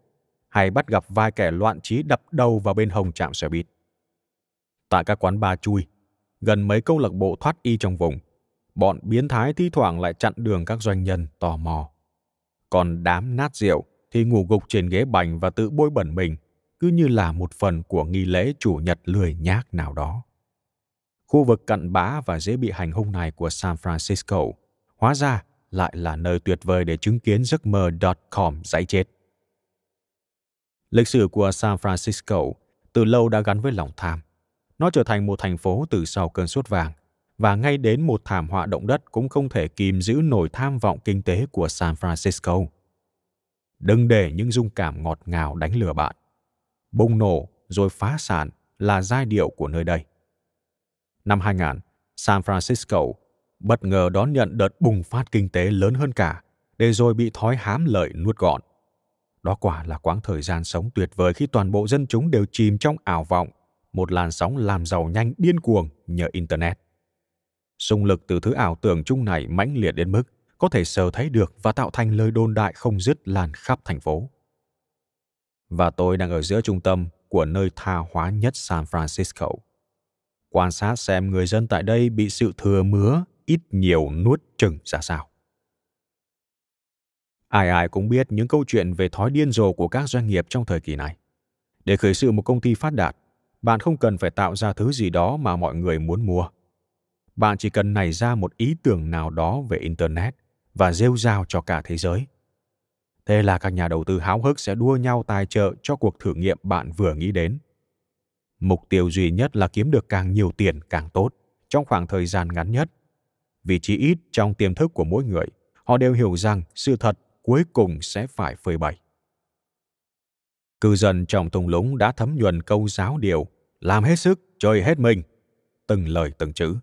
hay bắt gặp vai kẻ loạn trí đập đầu vào bên hồng trạm xe buýt. Tại các quán bar chui, gần mấy câu lạc bộ thoát y trong vùng, bọn biến thái thi thoảng lại chặn đường các doanh nhân tò mò còn đám nát rượu thì ngủ gục trên ghế bành và tự bôi bẩn mình cứ như là một phần của nghi lễ chủ nhật lười nhác nào đó khu vực cận bã và dễ bị hành hung này của san francisco hóa ra lại là nơi tuyệt vời để chứng kiến giấc mơ .com giải chết. Lịch sử của San Francisco từ lâu đã gắn với lòng tham. Nó trở thành một thành phố từ sau cơn sốt vàng và ngay đến một thảm họa động đất cũng không thể kìm giữ nổi tham vọng kinh tế của San Francisco. Đừng để những dung cảm ngọt ngào đánh lừa bạn. Bùng nổ rồi phá sản là giai điệu của nơi đây. Năm 2000, San Francisco bất ngờ đón nhận đợt bùng phát kinh tế lớn hơn cả, để rồi bị thói hám lợi nuốt gọn. Đó quả là quãng thời gian sống tuyệt vời khi toàn bộ dân chúng đều chìm trong ảo vọng, một làn sóng làm giàu nhanh điên cuồng nhờ Internet. Xung lực từ thứ ảo tưởng chung này mãnh liệt đến mức có thể sờ thấy được và tạo thành lời đồn đại không dứt lan khắp thành phố. Và tôi đang ở giữa trung tâm của nơi tha hóa nhất San Francisco. Quan sát xem người dân tại đây bị sự thừa mứa ít nhiều nuốt chừng ra sao. Ai ai cũng biết những câu chuyện về thói điên rồ của các doanh nghiệp trong thời kỳ này. Để khởi sự một công ty phát đạt, bạn không cần phải tạo ra thứ gì đó mà mọi người muốn mua bạn chỉ cần nảy ra một ý tưởng nào đó về internet và rêu rao cho cả thế giới thế là các nhà đầu tư háo hức sẽ đua nhau tài trợ cho cuộc thử nghiệm bạn vừa nghĩ đến mục tiêu duy nhất là kiếm được càng nhiều tiền càng tốt trong khoảng thời gian ngắn nhất vì chí ít trong tiềm thức của mỗi người họ đều hiểu rằng sự thật cuối cùng sẽ phải phơi bày cư dân trong thung lũng đã thấm nhuần câu giáo điều làm hết sức chơi hết mình từng lời từng chữ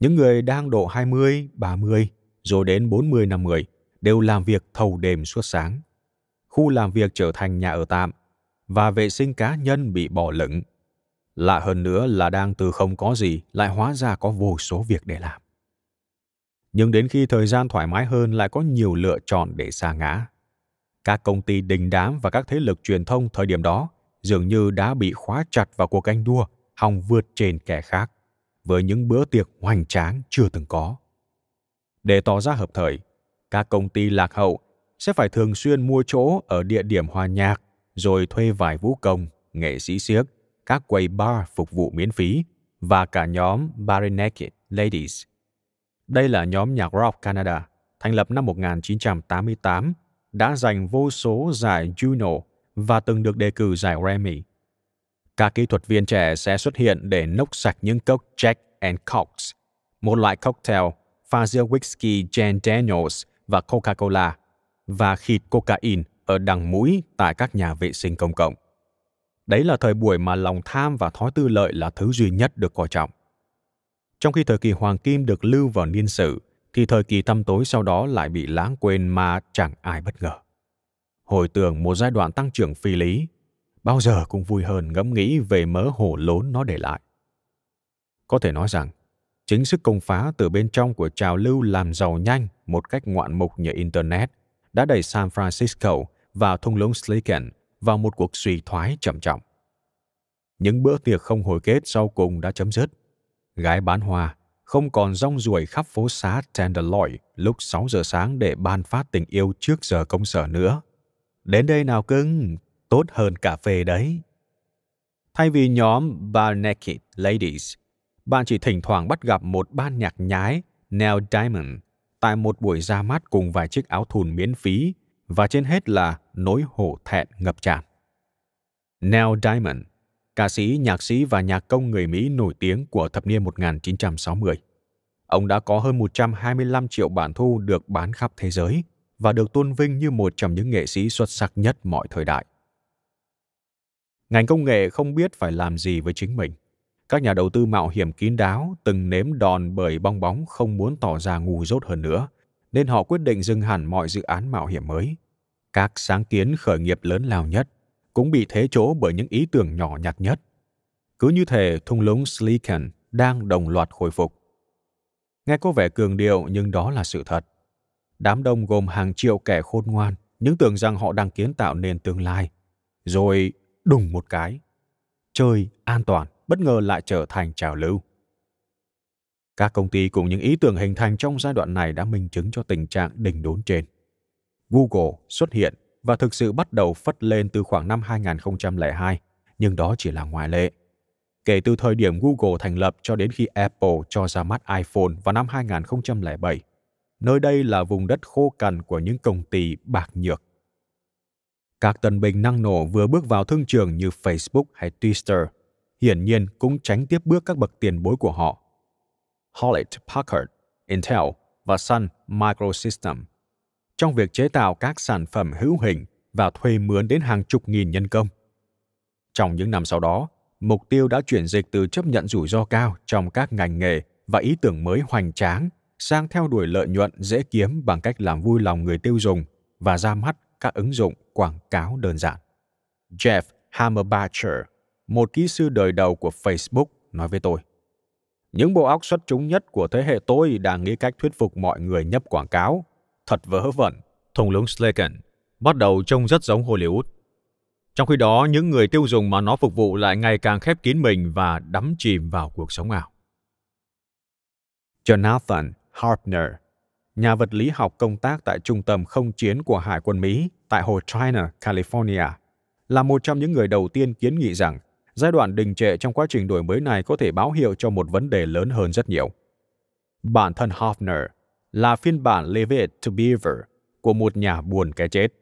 những người đang độ 20, 30 rồi đến 40, 50 đều làm việc thầu đêm suốt sáng. Khu làm việc trở thành nhà ở tạm và vệ sinh cá nhân bị bỏ lửng. Lạ hơn nữa là đang từ không có gì lại hóa ra có vô số việc để làm. Nhưng đến khi thời gian thoải mái hơn lại có nhiều lựa chọn để xa ngã. Các công ty đình đám và các thế lực truyền thông thời điểm đó dường như đã bị khóa chặt vào cuộc anh đua hòng vượt trên kẻ khác với những bữa tiệc hoành tráng chưa từng có. Để tỏ ra hợp thời, các công ty lạc hậu sẽ phải thường xuyên mua chỗ ở địa điểm hòa nhạc, rồi thuê vài vũ công, nghệ sĩ siếc, các quầy bar phục vụ miễn phí và cả nhóm Barenaked Ladies. Đây là nhóm nhạc rock Canada, thành lập năm 1988, đã giành vô số giải Juno và từng được đề cử giải Grammy các kỹ thuật viên trẻ sẽ xuất hiện để nốc sạch những cốc Jack and Cox, một loại cocktail pha giữa whisky Jan Daniels và Coca-Cola và khịt cocaine ở đằng mũi tại các nhà vệ sinh công cộng. Đấy là thời buổi mà lòng tham và thói tư lợi là thứ duy nhất được coi trọng. Trong khi thời kỳ Hoàng Kim được lưu vào niên sử, thì thời kỳ tăm tối sau đó lại bị lãng quên mà chẳng ai bất ngờ. Hồi tưởng một giai đoạn tăng trưởng phi lý bao giờ cũng vui hơn ngẫm nghĩ về mớ hổ lốn nó để lại. Có thể nói rằng, chính sức công phá từ bên trong của trào lưu làm giàu nhanh một cách ngoạn mục nhờ Internet đã đẩy San Francisco và thung lũng Silicon vào một cuộc suy thoái trầm trọng. Những bữa tiệc không hồi kết sau cùng đã chấm dứt. Gái bán hoa không còn rong ruổi khắp phố xá Tenderloin lúc 6 giờ sáng để ban phát tình yêu trước giờ công sở nữa. Đến đây nào cưng, tốt hơn cà phê đấy. Thay vì nhóm Bar Naked Ladies, bạn chỉ thỉnh thoảng bắt gặp một ban nhạc nhái Neil Diamond tại một buổi ra mắt cùng vài chiếc áo thun miễn phí và trên hết là nỗi hổ thẹn ngập tràn. Neil Diamond, ca sĩ, nhạc sĩ và nhạc công người Mỹ nổi tiếng của thập niên 1960. Ông đã có hơn 125 triệu bản thu được bán khắp thế giới và được tôn vinh như một trong những nghệ sĩ xuất sắc nhất mọi thời đại. Ngành công nghệ không biết phải làm gì với chính mình. Các nhà đầu tư mạo hiểm kín đáo từng nếm đòn bởi bong bóng không muốn tỏ ra ngu dốt hơn nữa, nên họ quyết định dừng hẳn mọi dự án mạo hiểm mới. Các sáng kiến khởi nghiệp lớn lao nhất cũng bị thế chỗ bởi những ý tưởng nhỏ nhặt nhất. Cứ như thể thung lũng silicon đang đồng loạt khôi phục. Nghe có vẻ cường điệu nhưng đó là sự thật. Đám đông gồm hàng triệu kẻ khôn ngoan, những tưởng rằng họ đang kiến tạo nền tương lai. Rồi đùng một cái chơi an toàn bất ngờ lại trở thành trào lưu các công ty cùng những ý tưởng hình thành trong giai đoạn này đã minh chứng cho tình trạng đình đốn trên. Google xuất hiện và thực sự bắt đầu phất lên từ khoảng năm 2002, nhưng đó chỉ là ngoại lệ. Kể từ thời điểm Google thành lập cho đến khi Apple cho ra mắt iPhone vào năm 2007, nơi đây là vùng đất khô cằn của những công ty bạc nhược. Các tân binh năng nổ vừa bước vào thương trường như Facebook hay Twitter, hiển nhiên cũng tránh tiếp bước các bậc tiền bối của họ. Hewlett Packard, Intel và Sun Microsystem trong việc chế tạo các sản phẩm hữu hình và thuê mướn đến hàng chục nghìn nhân công. Trong những năm sau đó, mục tiêu đã chuyển dịch từ chấp nhận rủi ro cao trong các ngành nghề và ý tưởng mới hoành tráng sang theo đuổi lợi nhuận dễ kiếm bằng cách làm vui lòng người tiêu dùng và ra mắt các ứng dụng quảng cáo đơn giản. Jeff Hammerbacher, một kỹ sư đời đầu của Facebook, nói với tôi. Những bộ óc xuất chúng nhất của thế hệ tôi đang nghĩ cách thuyết phục mọi người nhấp quảng cáo. Thật vớ vẩn. Thùng lũng Slaken bắt đầu trông rất giống Hollywood. Trong khi đó, những người tiêu dùng mà nó phục vụ lại ngày càng khép kín mình và đắm chìm vào cuộc sống ảo. Jonathan Hartner nhà vật lý học công tác tại Trung tâm Không chiến của Hải quân Mỹ tại Hồ China, California, là một trong những người đầu tiên kiến nghị rằng giai đoạn đình trệ trong quá trình đổi mới này có thể báo hiệu cho một vấn đề lớn hơn rất nhiều. Bản thân Hofner là phiên bản Leave It to Beaver của một nhà buồn cái chết.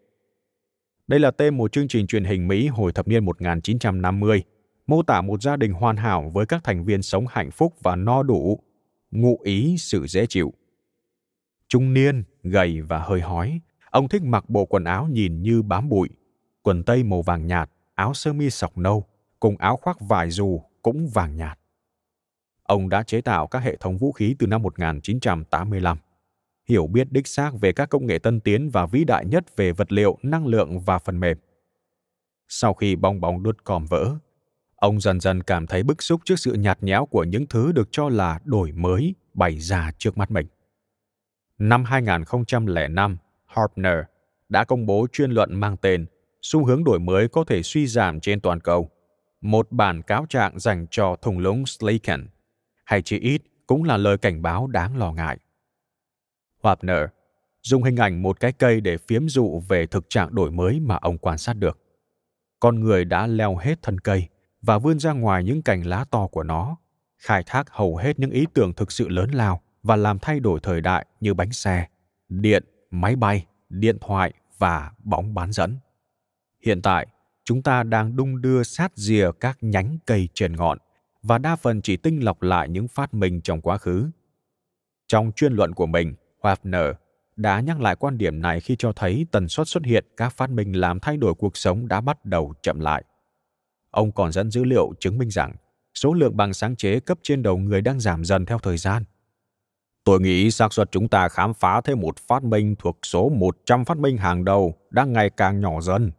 Đây là tên một chương trình truyền hình Mỹ hồi thập niên 1950, mô tả một gia đình hoàn hảo với các thành viên sống hạnh phúc và no đủ, ngụ ý sự dễ chịu, Trung niên, gầy và hơi hói, ông thích mặc bộ quần áo nhìn như bám bụi, quần tây màu vàng nhạt, áo sơ mi sọc nâu, cùng áo khoác vải dù cũng vàng nhạt. Ông đã chế tạo các hệ thống vũ khí từ năm 1985. Hiểu biết đích xác về các công nghệ tân tiến và vĩ đại nhất về vật liệu, năng lượng và phần mềm. Sau khi bong bóng đốt còm vỡ, ông dần dần cảm thấy bức xúc trước sự nhạt nhẽo của những thứ được cho là đổi mới bày ra trước mắt mình. Năm 2005, Harpner đã công bố chuyên luận mang tên Xu hướng đổi mới có thể suy giảm trên toàn cầu, một bản cáo trạng dành cho thùng lũng Slaken, hay chỉ ít cũng là lời cảnh báo đáng lo ngại. Harpner dùng hình ảnh một cái cây để phiếm dụ về thực trạng đổi mới mà ông quan sát được. Con người đã leo hết thân cây và vươn ra ngoài những cành lá to của nó, khai thác hầu hết những ý tưởng thực sự lớn lao và làm thay đổi thời đại như bánh xe, điện, máy bay, điện thoại và bóng bán dẫn. Hiện tại, chúng ta đang đung đưa sát rìa các nhánh cây trên ngọn và đa phần chỉ tinh lọc lại những phát minh trong quá khứ. Trong chuyên luận của mình, Wagner đã nhắc lại quan điểm này khi cho thấy tần suất xuất hiện các phát minh làm thay đổi cuộc sống đã bắt đầu chậm lại. Ông còn dẫn dữ liệu chứng minh rằng số lượng bằng sáng chế cấp trên đầu người đang giảm dần theo thời gian – Tôi nghĩ xác suất chúng ta khám phá thêm một phát minh thuộc số 100 phát minh hàng đầu đang ngày càng nhỏ dần.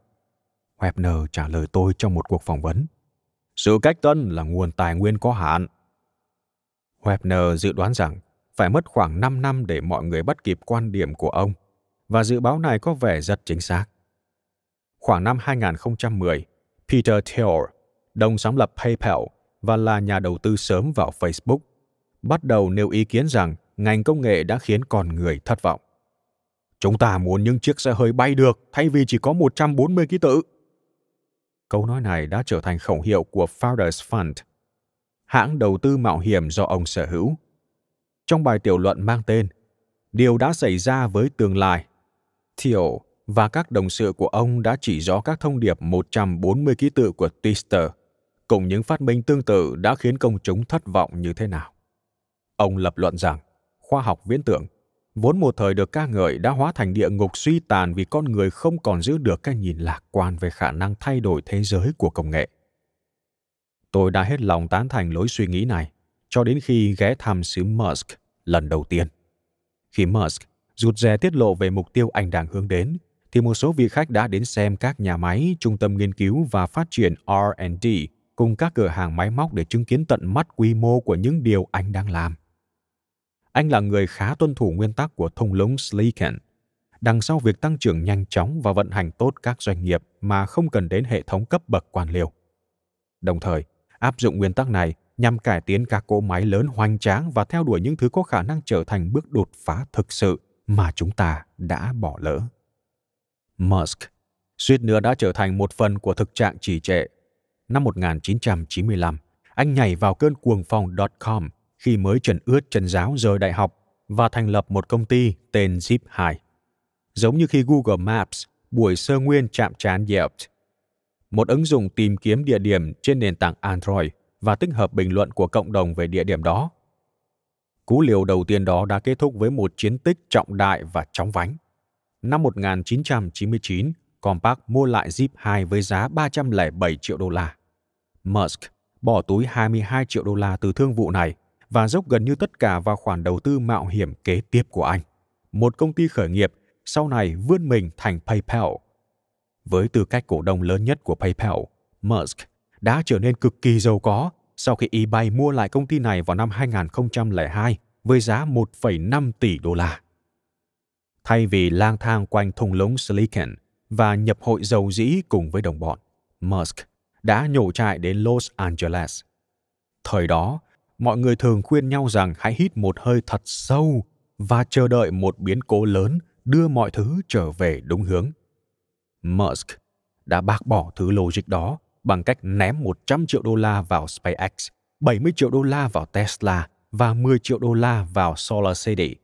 Webner trả lời tôi trong một cuộc phỏng vấn. Sự cách tân là nguồn tài nguyên có hạn. Webner dự đoán rằng phải mất khoảng 5 năm để mọi người bắt kịp quan điểm của ông và dự báo này có vẻ rất chính xác. Khoảng năm 2010, Peter Thiel, đồng sáng lập PayPal và là nhà đầu tư sớm vào Facebook, bắt đầu nêu ý kiến rằng ngành công nghệ đã khiến con người thất vọng. Chúng ta muốn những chiếc xe hơi bay được thay vì chỉ có 140 ký tự. Câu nói này đã trở thành khẩu hiệu của Founders Fund, hãng đầu tư mạo hiểm do ông sở hữu. Trong bài tiểu luận mang tên Điều đã xảy ra với tương lai, Thiel và các đồng sự của ông đã chỉ rõ các thông điệp 140 ký tự của Twister cùng những phát minh tương tự đã khiến công chúng thất vọng như thế nào. Ông lập luận rằng khoa học viễn tưởng vốn một thời được ca ngợi đã hóa thành địa ngục suy tàn vì con người không còn giữ được cái nhìn lạc quan về khả năng thay đổi thế giới của công nghệ. Tôi đã hết lòng tán thành lối suy nghĩ này cho đến khi ghé thăm xứ Musk lần đầu tiên. Khi Musk rụt rè tiết lộ về mục tiêu anh đang hướng đến, thì một số vị khách đã đến xem các nhà máy, trung tâm nghiên cứu và phát triển R&D cùng các cửa hàng máy móc để chứng kiến tận mắt quy mô của những điều anh đang làm – anh là người khá tuân thủ nguyên tắc của thung lũng Sliken. Đằng sau việc tăng trưởng nhanh chóng và vận hành tốt các doanh nghiệp mà không cần đến hệ thống cấp bậc quan liêu. Đồng thời, áp dụng nguyên tắc này nhằm cải tiến các cỗ máy lớn hoành tráng và theo đuổi những thứ có khả năng trở thành bước đột phá thực sự mà chúng ta đã bỏ lỡ. Musk suýt nữa đã trở thành một phần của thực trạng trì trệ. Năm 1995, anh nhảy vào cơn cuồng phong .com khi mới trần ướt trần giáo rời đại học và thành lập một công ty tên Zip 2. Giống như khi Google Maps buổi sơ nguyên chạm trán Yelp, một ứng dụng tìm kiếm địa điểm trên nền tảng Android và tích hợp bình luận của cộng đồng về địa điểm đó. Cú liều đầu tiên đó đã kết thúc với một chiến tích trọng đại và chóng vánh. Năm 1999, Compaq mua lại Zip 2 với giá 307 triệu đô la. Musk bỏ túi 22 triệu đô la từ thương vụ này và dốc gần như tất cả vào khoản đầu tư mạo hiểm kế tiếp của anh, một công ty khởi nghiệp sau này vươn mình thành PayPal. Với tư cách cổ đông lớn nhất của PayPal, Musk đã trở nên cực kỳ giàu có sau khi eBay mua lại công ty này vào năm 2002 với giá 1,5 tỷ đô la. Thay vì lang thang quanh thung lũng Silicon và nhập hội giàu dĩ cùng với đồng bọn, Musk đã nhổ trại đến Los Angeles. Thời đó, mọi người thường khuyên nhau rằng hãy hít một hơi thật sâu và chờ đợi một biến cố lớn đưa mọi thứ trở về đúng hướng. Musk đã bác bỏ thứ logic đó bằng cách ném 100 triệu đô la vào SpaceX, 70 triệu đô la vào Tesla và 10 triệu đô la vào solar city.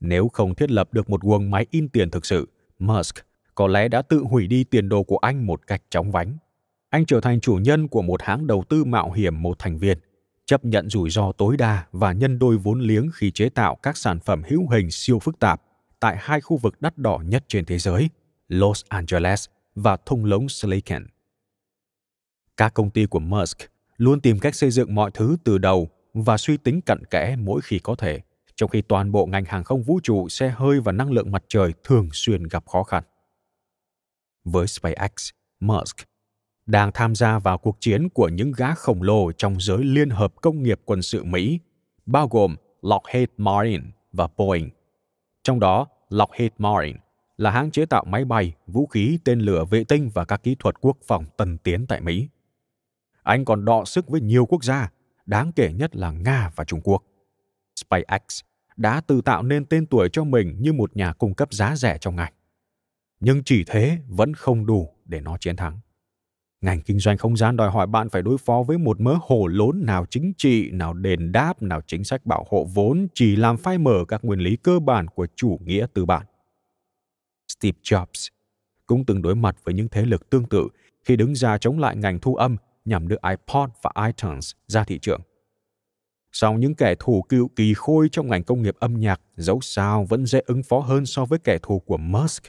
Nếu không thiết lập được một guồng máy in tiền thực sự, Musk có lẽ đã tự hủy đi tiền đồ của anh một cách chóng vánh. Anh trở thành chủ nhân của một hãng đầu tư mạo hiểm một thành viên – chấp nhận rủi ro tối đa và nhân đôi vốn liếng khi chế tạo các sản phẩm hữu hình siêu phức tạp tại hai khu vực đắt đỏ nhất trên thế giới, Los Angeles và thung lũng Silicon. Các công ty của Musk luôn tìm cách xây dựng mọi thứ từ đầu và suy tính cặn kẽ mỗi khi có thể, trong khi toàn bộ ngành hàng không vũ trụ, xe hơi và năng lượng mặt trời thường xuyên gặp khó khăn. Với SpaceX, Musk đang tham gia vào cuộc chiến của những gã khổng lồ trong giới Liên hợp Công nghiệp Quân sự Mỹ, bao gồm Lockheed Martin và Boeing. Trong đó, Lockheed Martin là hãng chế tạo máy bay, vũ khí, tên lửa vệ tinh và các kỹ thuật quốc phòng tân tiến tại Mỹ. Anh còn đọ sức với nhiều quốc gia, đáng kể nhất là Nga và Trung Quốc. SpaceX đã tự tạo nên tên tuổi cho mình như một nhà cung cấp giá rẻ trong ngành. Nhưng chỉ thế vẫn không đủ để nó chiến thắng. Ngành kinh doanh không gian đòi hỏi bạn phải đối phó với một mớ hổ lốn nào chính trị, nào đền đáp, nào chính sách bảo hộ vốn chỉ làm phai mở các nguyên lý cơ bản của chủ nghĩa tư bản. Steve Jobs cũng từng đối mặt với những thế lực tương tự khi đứng ra chống lại ngành thu âm nhằm đưa iPod và iTunes ra thị trường. Song những kẻ thù cựu kỳ khôi trong ngành công nghiệp âm nhạc dẫu sao vẫn dễ ứng phó hơn so với kẻ thù của Musk.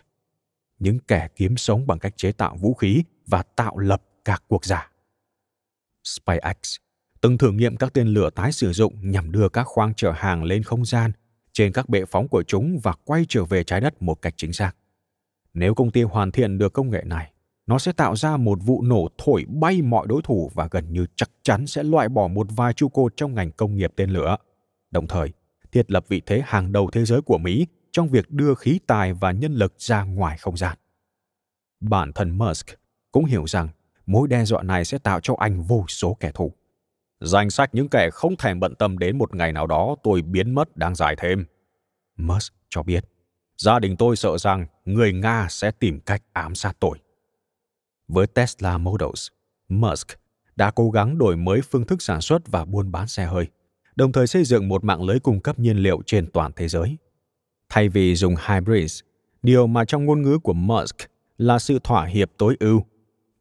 Những kẻ kiếm sống bằng cách chế tạo vũ khí và tạo lập các quốc gia. SpaceX từng thử nghiệm các tên lửa tái sử dụng nhằm đưa các khoang chở hàng lên không gian trên các bệ phóng của chúng và quay trở về trái đất một cách chính xác. Nếu công ty hoàn thiện được công nghệ này, nó sẽ tạo ra một vụ nổ thổi bay mọi đối thủ và gần như chắc chắn sẽ loại bỏ một vài trụ cột trong ngành công nghiệp tên lửa. Đồng thời, thiết lập vị thế hàng đầu thế giới của Mỹ trong việc đưa khí tài và nhân lực ra ngoài không gian. Bản thân Musk cũng hiểu rằng mối đe dọa này sẽ tạo cho anh vô số kẻ thù. Danh sách những kẻ không thèm bận tâm đến một ngày nào đó tôi biến mất đang dài thêm. Musk cho biết, gia đình tôi sợ rằng người Nga sẽ tìm cách ám sát tôi. Với Tesla Models, Musk đã cố gắng đổi mới phương thức sản xuất và buôn bán xe hơi, đồng thời xây dựng một mạng lưới cung cấp nhiên liệu trên toàn thế giới. Thay vì dùng hybrids, điều mà trong ngôn ngữ của Musk là sự thỏa hiệp tối ưu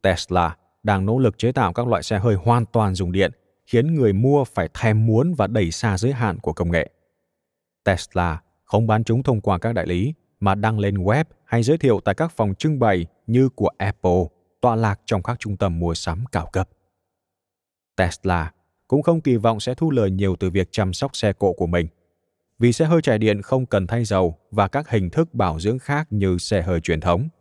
Tesla đang nỗ lực chế tạo các loại xe hơi hoàn toàn dùng điện, khiến người mua phải thèm muốn và đẩy xa giới hạn của công nghệ. Tesla không bán chúng thông qua các đại lý mà đăng lên web hay giới thiệu tại các phòng trưng bày như của Apple, tọa lạc trong các trung tâm mua sắm cao cấp. Tesla cũng không kỳ vọng sẽ thu lời nhiều từ việc chăm sóc xe cộ của mình, vì xe hơi chạy điện không cần thay dầu và các hình thức bảo dưỡng khác như xe hơi truyền thống –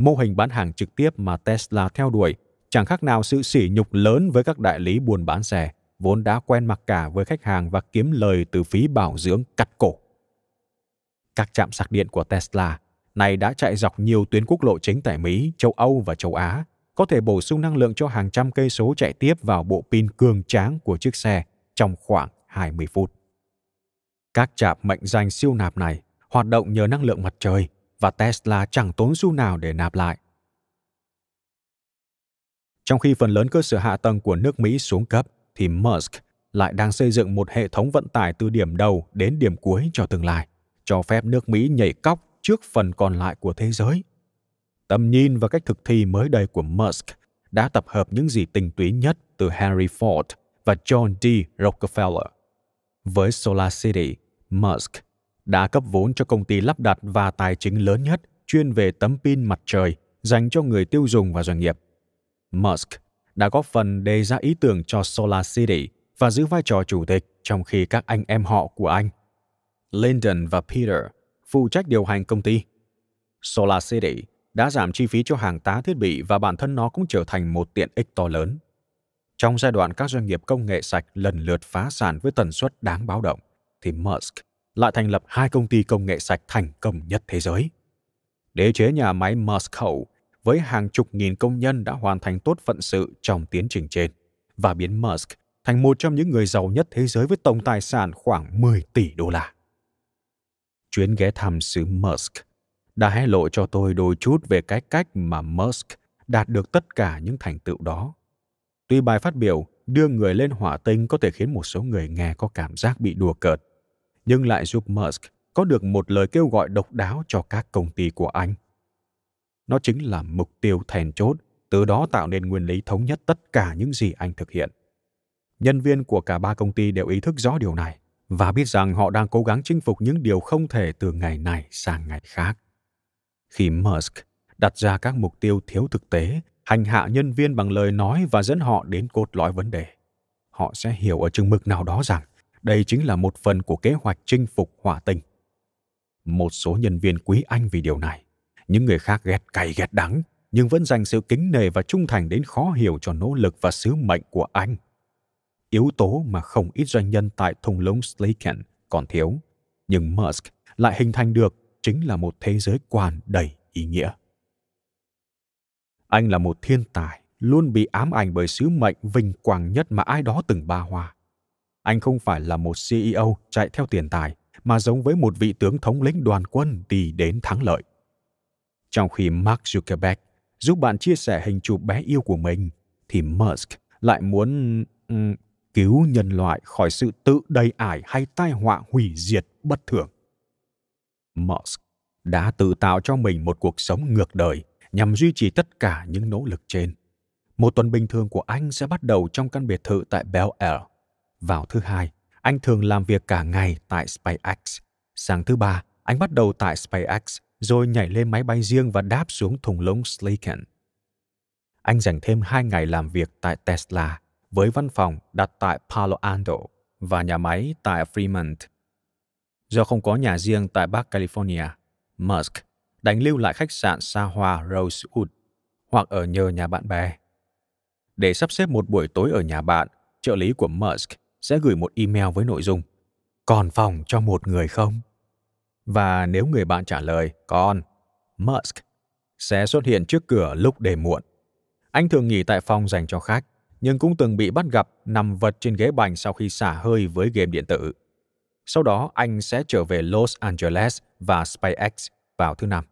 mô hình bán hàng trực tiếp mà Tesla theo đuổi chẳng khác nào sự sỉ nhục lớn với các đại lý buôn bán xe, vốn đã quen mặc cả với khách hàng và kiếm lời từ phí bảo dưỡng cắt cổ. Các trạm sạc điện của Tesla này đã chạy dọc nhiều tuyến quốc lộ chính tại Mỹ, châu Âu và châu Á, có thể bổ sung năng lượng cho hàng trăm cây số chạy tiếp vào bộ pin cường tráng của chiếc xe trong khoảng 20 phút. Các trạm mệnh danh siêu nạp này hoạt động nhờ năng lượng mặt trời, và Tesla chẳng tốn xu nào để nạp lại. Trong khi phần lớn cơ sở hạ tầng của nước Mỹ xuống cấp, thì Musk lại đang xây dựng một hệ thống vận tải từ điểm đầu đến điểm cuối cho tương lai, cho phép nước Mỹ nhảy cóc trước phần còn lại của thế giới. Tầm nhìn và cách thực thi mới đây của Musk đã tập hợp những gì tinh túy nhất từ Henry Ford và John D. Rockefeller. Với Solar City, Musk đã cấp vốn cho công ty lắp đặt và tài chính lớn nhất chuyên về tấm pin mặt trời dành cho người tiêu dùng và doanh nghiệp. Musk đã góp phần đề ra ý tưởng cho Solar City và giữ vai trò chủ tịch trong khi các anh em họ của anh, Lyndon và Peter, phụ trách điều hành công ty. Solar City đã giảm chi phí cho hàng tá thiết bị và bản thân nó cũng trở thành một tiện ích to lớn. Trong giai đoạn các doanh nghiệp công nghệ sạch lần lượt phá sản với tần suất đáng báo động, thì Musk lại thành lập hai công ty công nghệ sạch thành công nhất thế giới. Đế chế nhà máy Moscow với hàng chục nghìn công nhân đã hoàn thành tốt phận sự trong tiến trình trên và biến Musk thành một trong những người giàu nhất thế giới với tổng tài sản khoảng 10 tỷ đô la. Chuyến ghé thăm xứ Musk đã hé lộ cho tôi đôi chút về cái cách mà Musk đạt được tất cả những thành tựu đó. Tuy bài phát biểu đưa người lên hỏa tinh có thể khiến một số người nghe có cảm giác bị đùa cợt, nhưng lại giúp Musk có được một lời kêu gọi độc đáo cho các công ty của anh. Nó chính là mục tiêu then chốt, từ đó tạo nên nguyên lý thống nhất tất cả những gì anh thực hiện. Nhân viên của cả ba công ty đều ý thức rõ điều này và biết rằng họ đang cố gắng chinh phục những điều không thể từ ngày này sang ngày khác. Khi Musk đặt ra các mục tiêu thiếu thực tế, hành hạ nhân viên bằng lời nói và dẫn họ đến cốt lõi vấn đề, họ sẽ hiểu ở chừng mực nào đó rằng đây chính là một phần của kế hoạch chinh phục hỏa tinh một số nhân viên quý anh vì điều này những người khác ghét cay ghét đắng nhưng vẫn dành sự kính nề và trung thành đến khó hiểu cho nỗ lực và sứ mệnh của anh yếu tố mà không ít doanh nhân tại thung lũng Slaken còn thiếu nhưng Musk lại hình thành được chính là một thế giới quan đầy ý nghĩa anh là một thiên tài luôn bị ám ảnh bởi sứ mệnh vinh quang nhất mà ai đó từng ba hoa anh không phải là một CEO chạy theo tiền tài, mà giống với một vị tướng thống lĩnh đoàn quân đi đến thắng lợi. Trong khi Mark Zuckerberg giúp bạn chia sẻ hình chụp bé yêu của mình, thì Musk lại muốn um, cứu nhân loại khỏi sự tự đầy ải hay tai họa hủy diệt bất thường. Musk đã tự tạo cho mình một cuộc sống ngược đời nhằm duy trì tất cả những nỗ lực trên. Một tuần bình thường của anh sẽ bắt đầu trong căn biệt thự tại Bel Air, vào thứ hai, anh thường làm việc cả ngày tại SpaceX. Sáng thứ ba, anh bắt đầu tại SpaceX rồi nhảy lên máy bay riêng và đáp xuống thùng lũng Slicken. Anh dành thêm hai ngày làm việc tại Tesla với văn phòng đặt tại Palo Alto và nhà máy tại Fremont. Do không có nhà riêng tại Bắc California, Musk đánh lưu lại khách sạn xa hoa Rosewood hoặc ở nhờ nhà bạn bè. Để sắp xếp một buổi tối ở nhà bạn, trợ lý của Musk sẽ gửi một email với nội dung còn phòng cho một người không và nếu người bạn trả lời còn musk sẽ xuất hiện trước cửa lúc đề muộn anh thường nghỉ tại phòng dành cho khách nhưng cũng từng bị bắt gặp nằm vật trên ghế bành sau khi xả hơi với game điện tử sau đó anh sẽ trở về los angeles và spacex vào thứ năm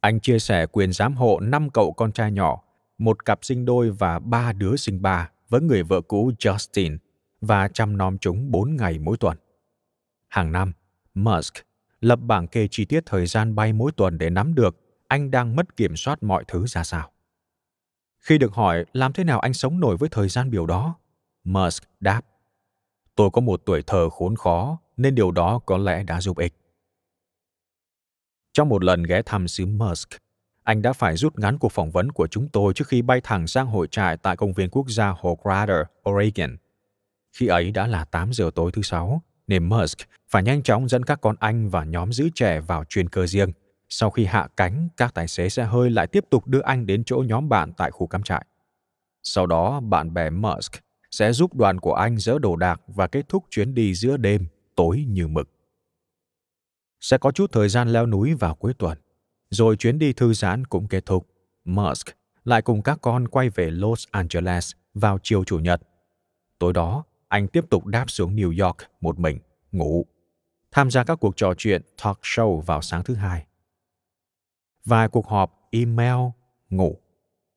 anh chia sẻ quyền giám hộ năm cậu con trai nhỏ một cặp sinh đôi và ba đứa sinh ba với người vợ cũ Justin và chăm nom chúng 4 ngày mỗi tuần. Hàng năm, Musk lập bảng kê chi tiết thời gian bay mỗi tuần để nắm được anh đang mất kiểm soát mọi thứ ra sao. Khi được hỏi làm thế nào anh sống nổi với thời gian biểu đó, Musk đáp, tôi có một tuổi thơ khốn khó nên điều đó có lẽ đã giúp ích. Trong một lần ghé thăm xứ Musk, anh đã phải rút ngắn cuộc phỏng vấn của chúng tôi trước khi bay thẳng sang hội trại tại công viên quốc gia Hồ Crater, Oregon, khi ấy đã là 8 giờ tối thứ sáu, nên Musk phải nhanh chóng dẫn các con anh và nhóm giữ trẻ vào chuyên cơ riêng. Sau khi hạ cánh, các tài xế xe hơi lại tiếp tục đưa anh đến chỗ nhóm bạn tại khu cắm trại. Sau đó, bạn bè Musk sẽ giúp đoàn của anh dỡ đồ đạc và kết thúc chuyến đi giữa đêm, tối như mực. Sẽ có chút thời gian leo núi vào cuối tuần, rồi chuyến đi thư giãn cũng kết thúc. Musk lại cùng các con quay về Los Angeles vào chiều chủ nhật. Tối đó, anh tiếp tục đáp xuống New York một mình, ngủ, tham gia các cuộc trò chuyện talk show vào sáng thứ hai. Vài cuộc họp email, ngủ.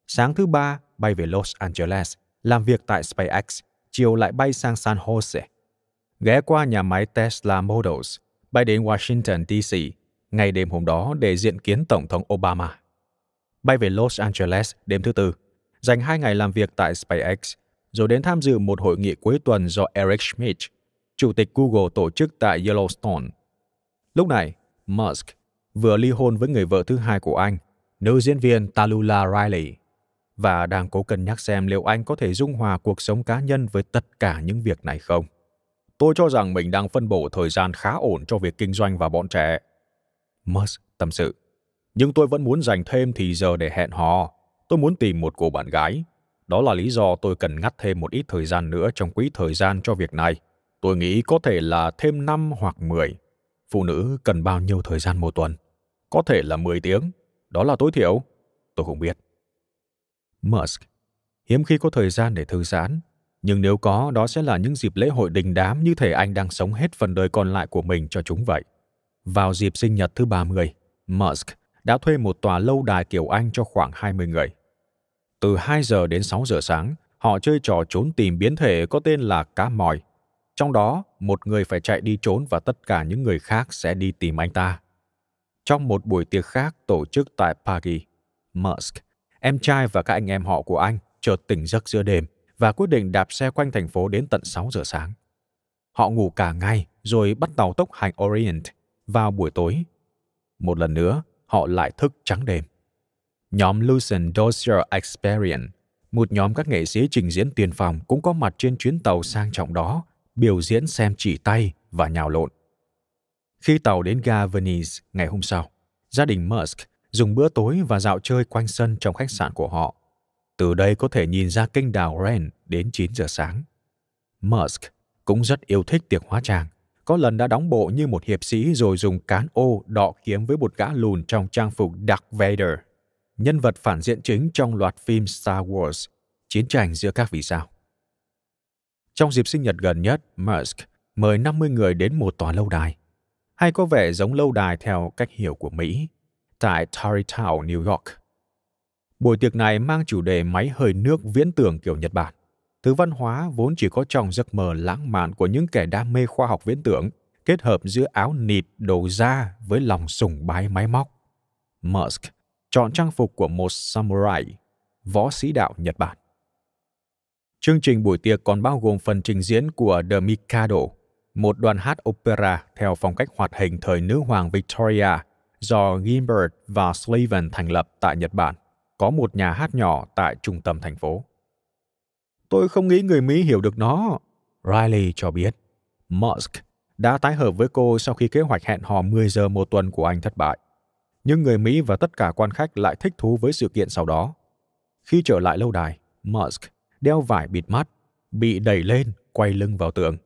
Sáng thứ ba bay về Los Angeles, làm việc tại SpaceX, chiều lại bay sang San Jose. Ghé qua nhà máy Tesla Models, bay đến Washington DC ngày đêm hôm đó để diện kiến Tổng thống Obama. Bay về Los Angeles đêm thứ tư, dành hai ngày làm việc tại SpaceX rồi đến tham dự một hội nghị cuối tuần do Eric Schmidt, chủ tịch Google tổ chức tại Yellowstone. Lúc này, Musk vừa ly hôn với người vợ thứ hai của anh, nữ diễn viên Talula Riley, và đang cố cân nhắc xem liệu anh có thể dung hòa cuộc sống cá nhân với tất cả những việc này không. Tôi cho rằng mình đang phân bổ thời gian khá ổn cho việc kinh doanh và bọn trẻ. Musk tâm sự. Nhưng tôi vẫn muốn dành thêm thì giờ để hẹn hò. Tôi muốn tìm một cô bạn gái đó là lý do tôi cần ngắt thêm một ít thời gian nữa trong quỹ thời gian cho việc này. Tôi nghĩ có thể là thêm 5 hoặc 10. Phụ nữ cần bao nhiêu thời gian một tuần? Có thể là 10 tiếng. Đó là tối thiểu. Tôi không biết. Musk hiếm khi có thời gian để thư giãn nhưng nếu có đó sẽ là những dịp lễ hội đình đám như thể anh đang sống hết phần đời còn lại của mình cho chúng vậy. Vào dịp sinh nhật thứ 30, Musk đã thuê một tòa lâu đài kiểu Anh cho khoảng 20 người. Từ 2 giờ đến 6 giờ sáng, họ chơi trò trốn tìm biến thể có tên là cá mòi. Trong đó, một người phải chạy đi trốn và tất cả những người khác sẽ đi tìm anh ta. Trong một buổi tiệc khác tổ chức tại Paris, Musk, em trai và các anh em họ của anh chợt tỉnh giấc giữa đêm và quyết định đạp xe quanh thành phố đến tận 6 giờ sáng. Họ ngủ cả ngày rồi bắt tàu tốc hành Orient vào buổi tối. Một lần nữa, họ lại thức trắng đêm. Nhóm Lucent Dossier Experience, một nhóm các nghệ sĩ trình diễn tiền phòng cũng có mặt trên chuyến tàu sang trọng đó, biểu diễn xem chỉ tay và nhào lộn. Khi tàu đến ga Venice ngày hôm sau, gia đình Musk dùng bữa tối và dạo chơi quanh sân trong khách sạn của họ. Từ đây có thể nhìn ra kênh đào Ren đến 9 giờ sáng. Musk cũng rất yêu thích tiệc hóa trang. Có lần đã đóng bộ như một hiệp sĩ rồi dùng cán ô đọ kiếm với một gã lùn trong trang phục dark Vader nhân vật phản diện chính trong loạt phim Star Wars, Chiến tranh giữa các vì sao. Trong dịp sinh nhật gần nhất, Musk mời 50 người đến một tòa lâu đài, hay có vẻ giống lâu đài theo cách hiểu của Mỹ, tại Tarrytown, New York. Buổi tiệc này mang chủ đề máy hơi nước viễn tưởng kiểu Nhật Bản, thứ văn hóa vốn chỉ có trong giấc mơ lãng mạn của những kẻ đam mê khoa học viễn tưởng, kết hợp giữa áo nịt, đồ da với lòng sùng bái máy móc. Musk chọn trang phục của một samurai, võ sĩ đạo Nhật Bản. Chương trình buổi tiệc còn bao gồm phần trình diễn của The Mikado, một đoàn hát opera theo phong cách hoạt hình thời nữ hoàng Victoria do Gilbert và Slaven thành lập tại Nhật Bản, có một nhà hát nhỏ tại trung tâm thành phố. Tôi không nghĩ người Mỹ hiểu được nó, Riley cho biết. Musk đã tái hợp với cô sau khi kế hoạch hẹn hò 10 giờ một tuần của anh thất bại nhưng người Mỹ và tất cả quan khách lại thích thú với sự kiện sau đó. Khi trở lại lâu đài, Musk đeo vải bịt mắt, bị đẩy lên, quay lưng vào tường.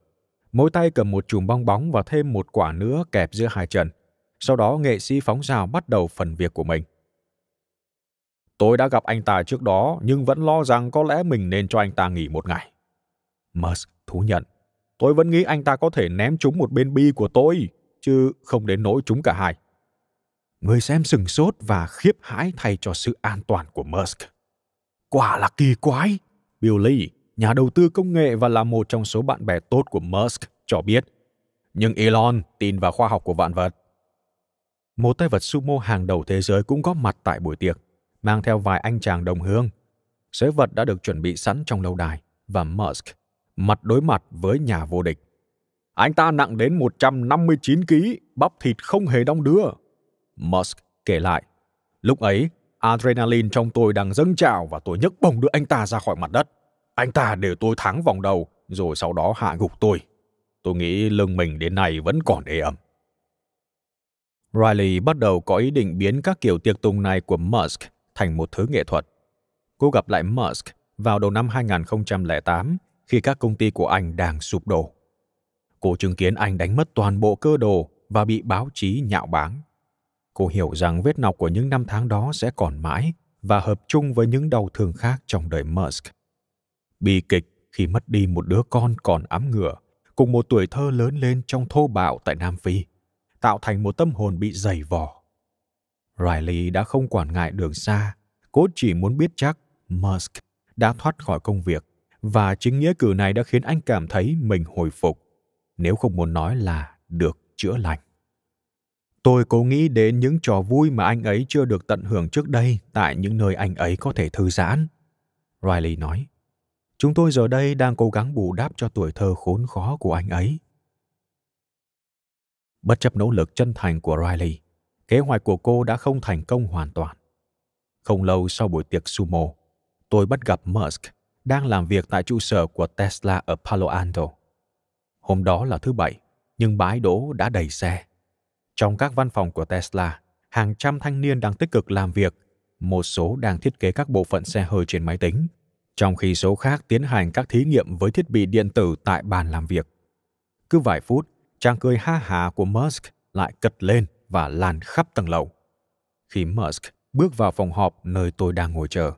Mỗi tay cầm một chùm bong bóng và thêm một quả nữa kẹp giữa hai chân. Sau đó nghệ sĩ phóng rào bắt đầu phần việc của mình. Tôi đã gặp anh ta trước đó nhưng vẫn lo rằng có lẽ mình nên cho anh ta nghỉ một ngày. Musk thú nhận. Tôi vẫn nghĩ anh ta có thể ném trúng một bên bi của tôi, chứ không đến nỗi trúng cả hai. Người xem sừng sốt và khiếp hãi thay cho sự an toàn của Musk. Quả là kỳ quái, Billy, nhà đầu tư công nghệ và là một trong số bạn bè tốt của Musk, cho biết. Nhưng Elon tin vào khoa học của vạn vật. Một tay vật sumo hàng đầu thế giới cũng góp mặt tại buổi tiệc, mang theo vài anh chàng đồng hương. Giới vật đã được chuẩn bị sẵn trong lâu đài và Musk mặt đối mặt với nhà vô địch. Anh ta nặng đến 159 kg, bắp thịt không hề đong đưa, Musk kể lại. Lúc ấy, adrenaline trong tôi đang dâng trào và tôi nhấc bổng đưa anh ta ra khỏi mặt đất. Anh ta để tôi thắng vòng đầu, rồi sau đó hạ gục tôi. Tôi nghĩ lưng mình đến nay vẫn còn ê ẩm. Riley bắt đầu có ý định biến các kiểu tiệc tùng này của Musk thành một thứ nghệ thuật. Cô gặp lại Musk vào đầu năm 2008 khi các công ty của anh đang sụp đổ. Cô chứng kiến anh đánh mất toàn bộ cơ đồ và bị báo chí nhạo báng cô hiểu rằng vết nọc của những năm tháng đó sẽ còn mãi và hợp chung với những đau thương khác trong đời Musk. Bi kịch khi mất đi một đứa con còn ấm ngửa, cùng một tuổi thơ lớn lên trong thô bạo tại Nam Phi, tạo thành một tâm hồn bị dày vò. Riley đã không quản ngại đường xa, cô chỉ muốn biết chắc Musk đã thoát khỏi công việc và chính nghĩa cử này đã khiến anh cảm thấy mình hồi phục, nếu không muốn nói là được chữa lành tôi cố nghĩ đến những trò vui mà anh ấy chưa được tận hưởng trước đây tại những nơi anh ấy có thể thư giãn riley nói chúng tôi giờ đây đang cố gắng bù đắp cho tuổi thơ khốn khó của anh ấy bất chấp nỗ lực chân thành của riley kế hoạch của cô đã không thành công hoàn toàn không lâu sau buổi tiệc sumo tôi bắt gặp musk đang làm việc tại trụ sở của tesla ở palo alto hôm đó là thứ bảy nhưng bãi đỗ đã đầy xe trong các văn phòng của Tesla, hàng trăm thanh niên đang tích cực làm việc, một số đang thiết kế các bộ phận xe hơi trên máy tính, trong khi số khác tiến hành các thí nghiệm với thiết bị điện tử tại bàn làm việc. Cứ vài phút, trang cười ha hả của Musk lại cật lên và lan khắp tầng lầu. Khi Musk bước vào phòng họp nơi tôi đang ngồi chờ,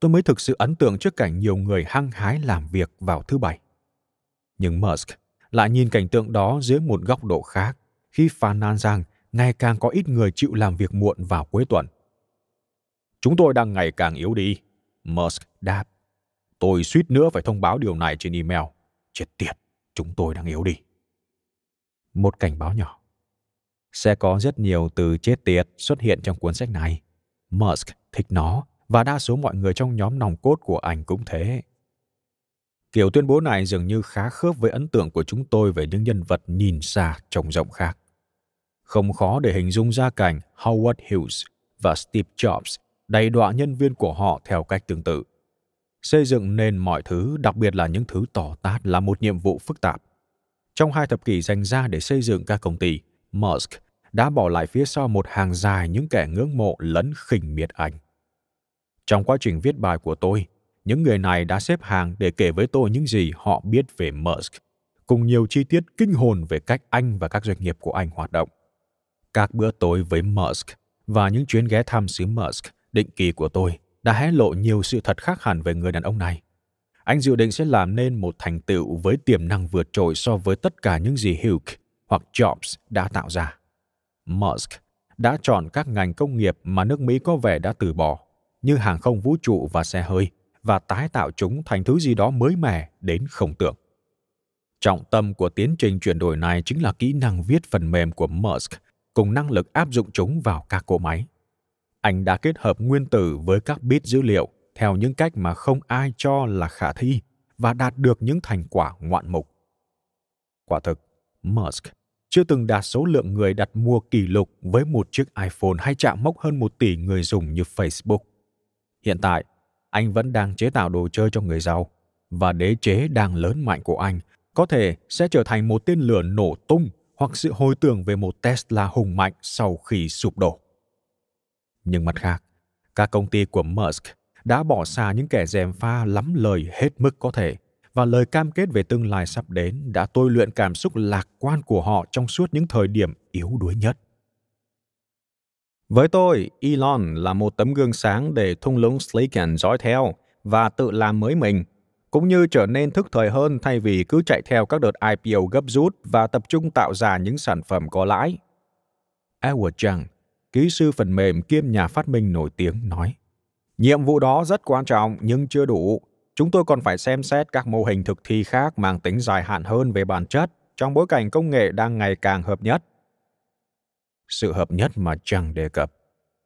tôi mới thực sự ấn tượng trước cảnh nhiều người hăng hái làm việc vào thứ bảy. Nhưng Musk lại nhìn cảnh tượng đó dưới một góc độ khác khi phàn nàn rằng ngày càng có ít người chịu làm việc muộn vào cuối tuần. Chúng tôi đang ngày càng yếu đi, Musk đáp. Tôi suýt nữa phải thông báo điều này trên email. Chết tiệt, chúng tôi đang yếu đi. Một cảnh báo nhỏ. Sẽ có rất nhiều từ chết tiệt xuất hiện trong cuốn sách này. Musk thích nó và đa số mọi người trong nhóm nòng cốt của anh cũng thế. Kiểu tuyên bố này dường như khá khớp với ấn tượng của chúng tôi về những nhân vật nhìn xa trông rộng khác. Không khó để hình dung ra cảnh Howard Hughes và Steve Jobs đầy đọa nhân viên của họ theo cách tương tự. Xây dựng nên mọi thứ, đặc biệt là những thứ tỏ tát là một nhiệm vụ phức tạp. Trong hai thập kỷ dành ra để xây dựng các công ty, Musk đã bỏ lại phía sau một hàng dài những kẻ ngưỡng mộ lẫn khinh miệt anh. Trong quá trình viết bài của tôi, những người này đã xếp hàng để kể với tôi những gì họ biết về Musk, cùng nhiều chi tiết kinh hồn về cách anh và các doanh nghiệp của anh hoạt động. Các bữa tối với Musk và những chuyến ghé thăm xứ Musk định kỳ của tôi đã hé lộ nhiều sự thật khác hẳn về người đàn ông này. Anh dự định sẽ làm nên một thành tựu với tiềm năng vượt trội so với tất cả những gì Hughes hoặc Jobs đã tạo ra. Musk đã chọn các ngành công nghiệp mà nước Mỹ có vẻ đã từ bỏ, như hàng không vũ trụ và xe hơi, và tái tạo chúng thành thứ gì đó mới mẻ đến không tưởng. Trọng tâm của tiến trình chuyển đổi này chính là kỹ năng viết phần mềm của Musk cùng năng lực áp dụng chúng vào các cỗ máy. Anh đã kết hợp nguyên tử với các bit dữ liệu theo những cách mà không ai cho là khả thi và đạt được những thành quả ngoạn mục. Quả thực, Musk chưa từng đạt số lượng người đặt mua kỷ lục với một chiếc iPhone hay chạm mốc hơn một tỷ người dùng như Facebook. Hiện tại, anh vẫn đang chế tạo đồ chơi cho người giàu và đế chế đang lớn mạnh của anh có thể sẽ trở thành một tên lửa nổ tung hoặc sự hồi tưởng về một Tesla hùng mạnh sau khi sụp đổ. Nhưng mặt khác, các công ty của Musk đã bỏ xa những kẻ dèm pha lắm lời hết mức có thể và lời cam kết về tương lai sắp đến đã tôi luyện cảm xúc lạc quan của họ trong suốt những thời điểm yếu đuối nhất. Với tôi, Elon là một tấm gương sáng để thung lũng Sligan dõi theo và tự làm mới mình cũng như trở nên thức thời hơn thay vì cứ chạy theo các đợt IPO gấp rút và tập trung tạo ra những sản phẩm có lãi. Edward Chang, kỹ sư phần mềm kiêm nhà phát minh nổi tiếng, nói Nhiệm vụ đó rất quan trọng nhưng chưa đủ. Chúng tôi còn phải xem xét các mô hình thực thi khác mang tính dài hạn hơn về bản chất trong bối cảnh công nghệ đang ngày càng hợp nhất. Sự hợp nhất mà Chang đề cập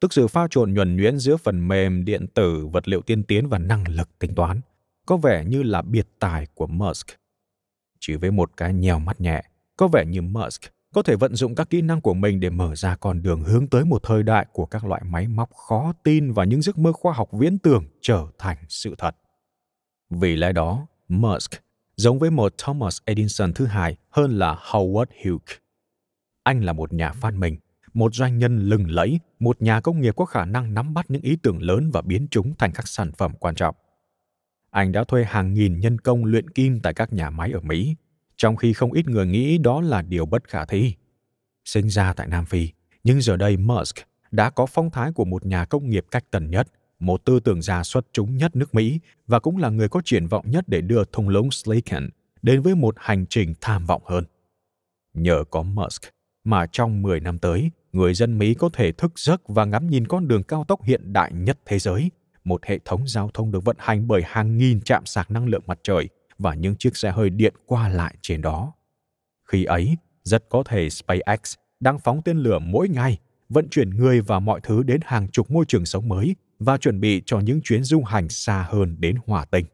tức sự pha trộn nhuần nhuyễn giữa phần mềm, điện tử, vật liệu tiên tiến và năng lực tính toán – có vẻ như là biệt tài của Musk. Chỉ với một cái nhèo mắt nhẹ, có vẻ như Musk có thể vận dụng các kỹ năng của mình để mở ra con đường hướng tới một thời đại của các loại máy móc khó tin và những giấc mơ khoa học viễn tưởng trở thành sự thật. Vì lẽ đó, Musk giống với một Thomas Edison thứ hai hơn là Howard Hughes. Anh là một nhà phát minh, một doanh nhân lừng lẫy, một nhà công nghiệp có khả năng nắm bắt những ý tưởng lớn và biến chúng thành các sản phẩm quan trọng anh đã thuê hàng nghìn nhân công luyện kim tại các nhà máy ở Mỹ, trong khi không ít người nghĩ đó là điều bất khả thi. Sinh ra tại Nam Phi, nhưng giờ đây Musk đã có phong thái của một nhà công nghiệp cách tần nhất, một tư tưởng gia xuất chúng nhất nước Mỹ và cũng là người có triển vọng nhất để đưa thung lũng Silicon đến với một hành trình tham vọng hơn. Nhờ có Musk mà trong 10 năm tới, người dân Mỹ có thể thức giấc và ngắm nhìn con đường cao tốc hiện đại nhất thế giới – một hệ thống giao thông được vận hành bởi hàng nghìn trạm sạc năng lượng mặt trời và những chiếc xe hơi điện qua lại trên đó. Khi ấy, rất có thể SpaceX đang phóng tên lửa mỗi ngày, vận chuyển người và mọi thứ đến hàng chục môi trường sống mới và chuẩn bị cho những chuyến du hành xa hơn đến hỏa tinh.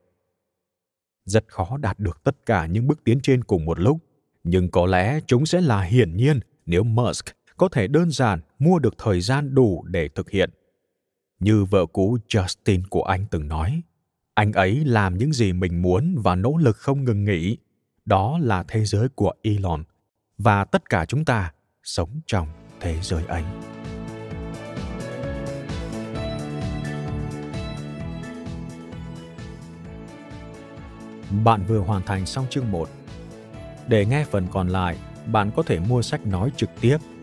Rất khó đạt được tất cả những bước tiến trên cùng một lúc, nhưng có lẽ chúng sẽ là hiển nhiên nếu Musk có thể đơn giản mua được thời gian đủ để thực hiện như vợ cũ Justin của anh từng nói. Anh ấy làm những gì mình muốn và nỗ lực không ngừng nghỉ. Đó là thế giới của Elon và tất cả chúng ta sống trong thế giới ấy. Bạn vừa hoàn thành xong chương 1. Để nghe phần còn lại, bạn có thể mua sách nói trực tiếp